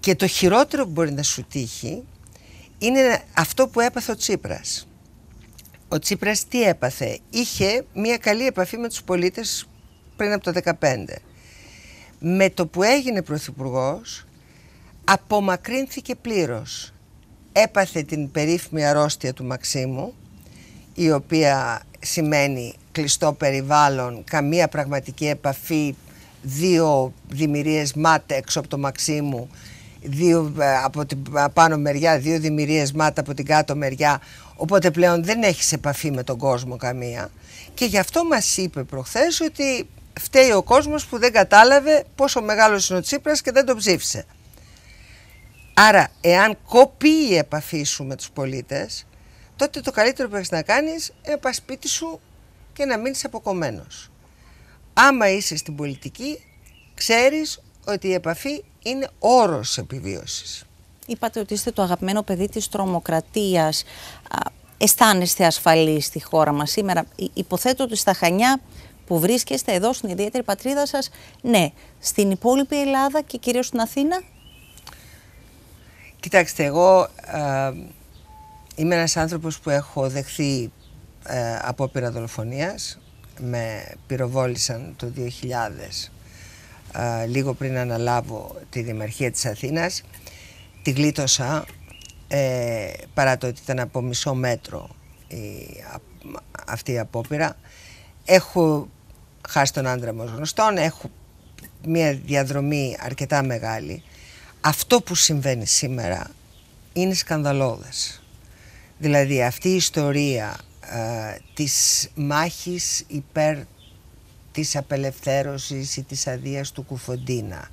Και το χειρότερο που μπορεί να σου τύχει είναι αυτό που έπαθε ο Τσίπρας. Ο Τσίπρας τι έπαθε. Είχε μια καλή επαφή με τους πολίτες πριν από το 2015. Με το που έγινε πρωθυπουργός, απομακρύνθηκε πλήρως. Έπαθε την περίφημη αρρώστια του Μαξίμου, η οποία σημαίνει κλειστό περιβάλλον, καμία πραγματική επαφή, δύο δημιουργίες μάτ έξω από το Μαξίμου, δύο ε, από την ε, πάνω μεριά, δύο δημιουργίες μάτα από την κάτω μεριά, οπότε πλέον δεν έχεις επαφή με τον κόσμο καμία. Και γι' αυτό μας είπε προχθές ότι φταίει ο κόσμος που δεν κατάλαβε πόσο μεγάλος είναι ο Τσίπρας και δεν το ψήφισε. Άρα, εάν κοπεί η επαφή σου με τους πολίτες, τότε το καλύτερο που έχεις να κάνεις, είναι πας σπίτι σου και να μείνεις αποκομμένος. Άμα είσαι στην πολιτική, ξέρεις ότι η επαφή είναι όρος επιβίωσης. Είπατε ότι είστε το αγαπημένο παιδί της τρομοκρατίας. Αισθάνεστε ασφαλή στη χώρα μας σήμερα. Υποθέτω ότι στα Χανιά που βρίσκεστε εδώ στην ιδιαίτερη πατρίδα σας, ναι, στην υπόλοιπη Ελλάδα και κυρίως στην Αθήνα, Κοιτάξτε, εγώ είμαι ένας άνθρωπος που έχω δεχθεί ε, απόπειρα δολοφονίας. Με πυροβόλησαν το 2000, ε, λίγο πριν αναλάβω τη Δημαρχία της Αθήνας. Τη γλίτωσα, ε, παρά το ότι ήταν από μισό μέτρο αυτή η απόπειρα. Έχω χάσει τον άντρα μου γνωστόν, έχω μια διαδρομή αρκετά μεγάλη αυτό που συμβαίνει σήμερα είναι σκανδαλώδες. Δηλαδή αυτή η ιστορία ε, της μάχης υπέρ της απελευθέρωσης ή της αδείας του Κουφοντίνα.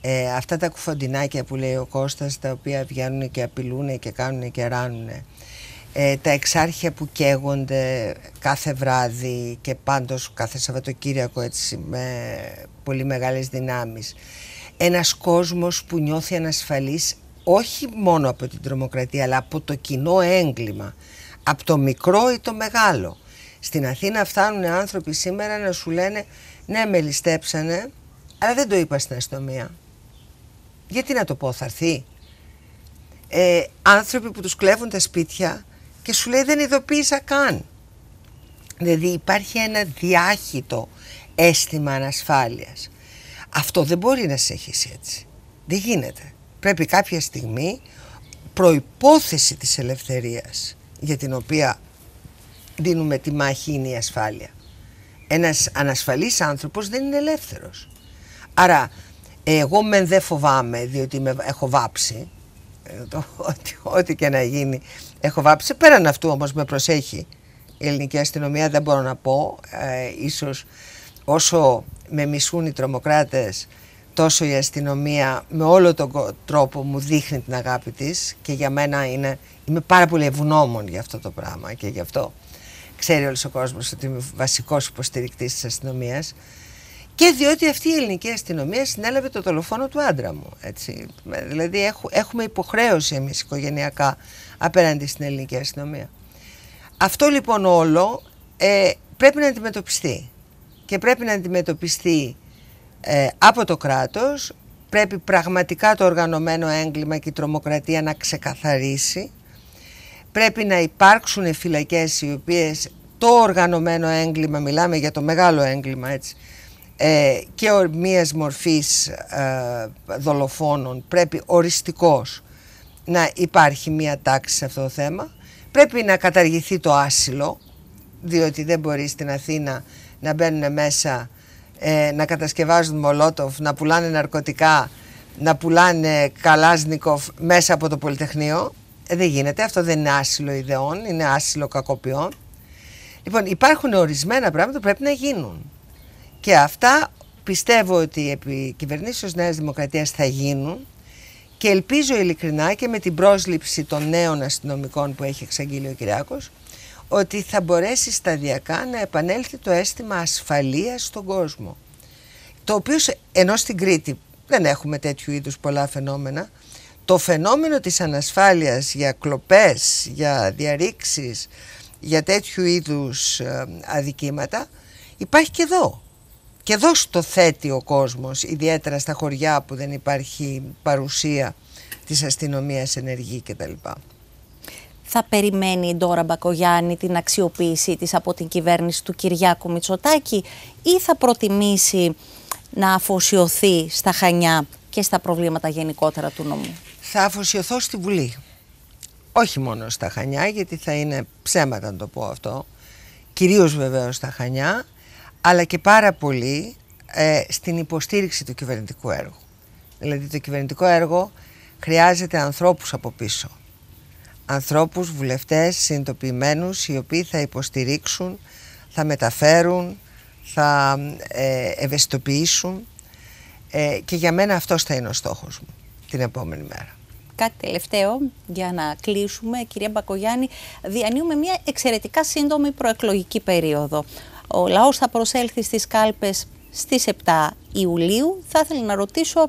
Ε, αυτά τα κουφοντινάκια που λέει ο Κώστας τα οποία βγαίνουν και απειλούν και κάνουν και ράνουν. Ε, τα εξάρχεια που καίγονται κάθε βράδυ και πάντως κάθε Σαββατοκύριακο έτσι με πολύ μεγάλες δυνάμεις ένας κόσμος που νιώθει ανασφαλής όχι μόνο από την τρομοκρατία αλλά από το κοινό έγκλημα, από το μικρό ή το μεγάλο. Στην Αθήνα φτάνουν άνθρωποι σήμερα να σου λένε ναι με ληστέψανε αλλά δεν το είπα στην αστυνομία. Γιατί να το πω, θα έρθει. Ε, άνθρωποι που τους κλέβουν τα σπίτια και σου λέει δεν ειδοποίησα καν. Δηλαδή υπάρχει ένα διάχυτο αίσθημα ανασφάλειας. Αυτό δεν μπορεί να συνεχίσει έτσι. Δεν γίνεται. Πρέπει κάποια στιγμή προϋπόθεση της ελευθερίας για την οποία δίνουμε τη μάχη είναι η ασφάλεια. Ένας ανασφαλής άνθρωπος δεν είναι ελεύθερος. Άρα εγώ μεν δεν φοβάμαι διότι με έχω βάψει, ε, ό,τι, ό,τι και να γίνει έχω βάψει. Πέραν αυτού όμως με προσέχει η ελληνική αστυνομία δεν μπορώ να πω, ε, ίσως όσο με μισούν οι τρομοκράτες τόσο η αστυνομία με όλο τον τρόπο μου δείχνει την αγάπη της και για μένα είναι, είμαι πάρα πολύ ευγνώμων για αυτό το πράγμα και γι' αυτό ξέρει όλος ο κόσμος ότι είμαι βασικός υποστηρικτής της αστυνομίας και διότι αυτή η ελληνική αστυνομία συνέλαβε το δολοφόνο του άντρα μου. Έτσι. Ε, δηλαδή έχουμε υποχρέωση εμείς οικογενειακά απέναντι στην ελληνική αστυνομία. Αυτό λοιπόν όλο ε, πρέπει να αντιμετωπιστεί και πρέπει να αντιμετωπιστεί ε, από το κράτος, πρέπει πραγματικά το οργανωμένο έγκλημα και η τρομοκρατία να ξεκαθαρίσει, πρέπει να υπάρξουν φυλακές οι οποίες το οργανωμένο έγκλημα, μιλάμε για το μεγάλο έγκλημα έτσι, ε, και μίας μορφής ε, δολοφόνων πρέπει οριστικός να υπάρχει μία τάξη σε αυτό το θέμα. Πρέπει να καταργηθεί το άσυλο, διότι δεν μπορεί στην Αθήνα να μπαίνουν μέσα, ε, να κατασκευάζουν μολότοφ, να πουλάνε ναρκωτικά, να πουλάνε καλάζνικοφ μέσα από το Πολυτεχνείο. Ε, δεν γίνεται, αυτό δεν είναι άσυλο ιδεών, είναι άσυλο κακοποιών. Λοιπόν, υπάρχουν ορισμένα πράγματα που πρέπει να γίνουν. Και αυτά πιστεύω ότι επί κυβερνήσεως Νέας Δημοκρατίας θα γίνουν και ελπίζω ειλικρινά και με την πρόσληψη των νέων αστυνομικών που έχει εξαγγείλει ο Κυριάκος ότι θα μπορέσει σταδιακά να επανέλθει το αίσθημα ασφαλείας στον κόσμο. Το οποίο ενώ στην Κρήτη δεν έχουμε τέτοιου είδους πολλά φαινόμενα, το φαινόμενο της ανασφάλειας για κλοπές, για διαρρήξεις, για τέτοιου είδους ε, αδικήματα υπάρχει και εδώ. Και εδώ στο θέτει ο κόσμος, ιδιαίτερα στα χωριά που δεν υπάρχει παρουσία της αστυνομίας ενεργή κτλ θα περιμένει η Ντόρα Μπακογιάννη την αξιοποίησή της από την κυβέρνηση του Κυριάκου Μητσοτάκη ή θα προτιμήσει να αφοσιωθεί στα Χανιά και στα προβλήματα γενικότερα του νομού. Θα αφοσιωθώ στη Βουλή. Όχι μόνο στα Χανιά, γιατί θα είναι ψέματα να το πω αυτό. Κυρίως βεβαίως στα Χανιά, αλλά και πάρα πολύ ε, στην υποστήριξη του κυβερνητικού έργου. Δηλαδή το κυβερνητικό έργο χρειάζεται ανθρώπους από πίσω ανθρώπους, βουλευτές, συνειδητοποιημένους οι οποίοι θα υποστηρίξουν, θα μεταφέρουν, θα ε, ευαισθητοποιήσουν ε, και για μένα αυτός θα είναι ο στόχος μου την επόμενη μέρα. Κάτι τελευταίο για να κλείσουμε, κυρία Μπακογιάννη, διανύουμε μια εξαιρετικά σύντομη προεκλογική περίοδο. Ο λαός θα προσέλθει στις κάλπες στις 7 Ιουλίου. Θα ήθελα να ρωτήσω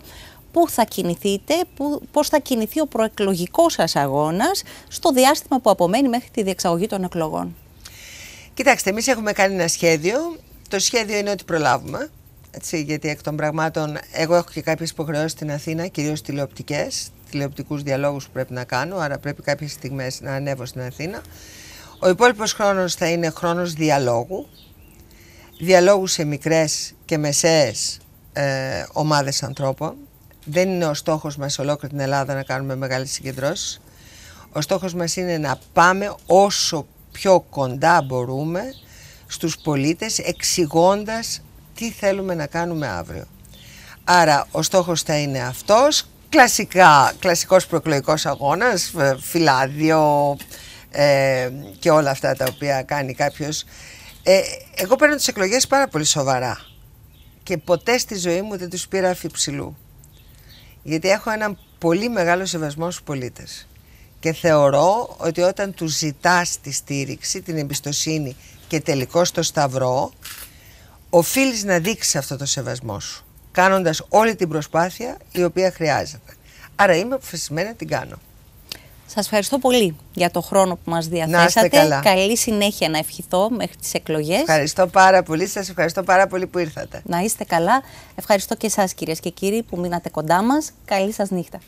πού θα κινηθείτε, πού, πώς θα κινηθεί ο προεκλογικός σας αγώνας στο διάστημα που θα κινηθειτε που θα κινηθει ο προεκλογικος μέχρι τη διεξαγωγή των εκλογών. Κοιτάξτε, εμείς έχουμε κάνει ένα σχέδιο. Το σχέδιο είναι ότι προλάβουμε. Έτσι, γιατί εκ των πραγμάτων εγώ έχω και κάποιες υποχρεώσεις στην Αθήνα, κυρίως τηλεοπτικές, τηλεοπτικούς διαλόγους που πρέπει να κάνω, άρα πρέπει κάποιες στιγμές να ανέβω στην Αθήνα. Ο υπόλοιπος χρόνος θα είναι χρόνος διαλόγου, διαλόγου σε μικρές και μεσαίες ε, ομάδες ανθρώπων, δεν είναι ο στόχος μας ολόκληρη την Ελλάδα να κάνουμε μεγάλες συγκεντρώσεις. Ο στόχος μας είναι να πάμε όσο πιο κοντά μπορούμε στους πολίτες εξηγώντας τι θέλουμε να κάνουμε αύριο. Άρα ο στόχος θα είναι αυτός, κλασικά, κλασικός προεκλογικός αγώνας, ε, φυλάδιο ε, και όλα αυτά τα οποία κάνει κάποιος. Ε, εγώ παίρνω τις εκλογές πάρα πολύ σοβαρά και ποτέ στη ζωή μου δεν τους πήρα αφιψηλού γιατί έχω έναν πολύ μεγάλο σεβασμό στους πολίτες και θεωρώ ότι όταν τους ζητάς τη στήριξη, την εμπιστοσύνη και τελικό το σταυρό οφείλεις να δείξεις αυτό το σεβασμό σου κάνοντας όλη την προσπάθεια η οποία χρειάζεται. Άρα είμαι αποφασισμένη να την κάνω. Σας ευχαριστώ πολύ για το χρόνο που μας διαθέσατε. Καλά. Καλή συνέχεια να ευχηθώ μέχρι τις εκλογές. Ευχαριστώ πάρα πολύ. Σας ευχαριστώ πάρα πολύ που ήρθατε. Να είστε καλά. Ευχαριστώ και εσάς, κυρίες και κύριοι, που μείνατε κοντά μας. Καλή σας νύχτα.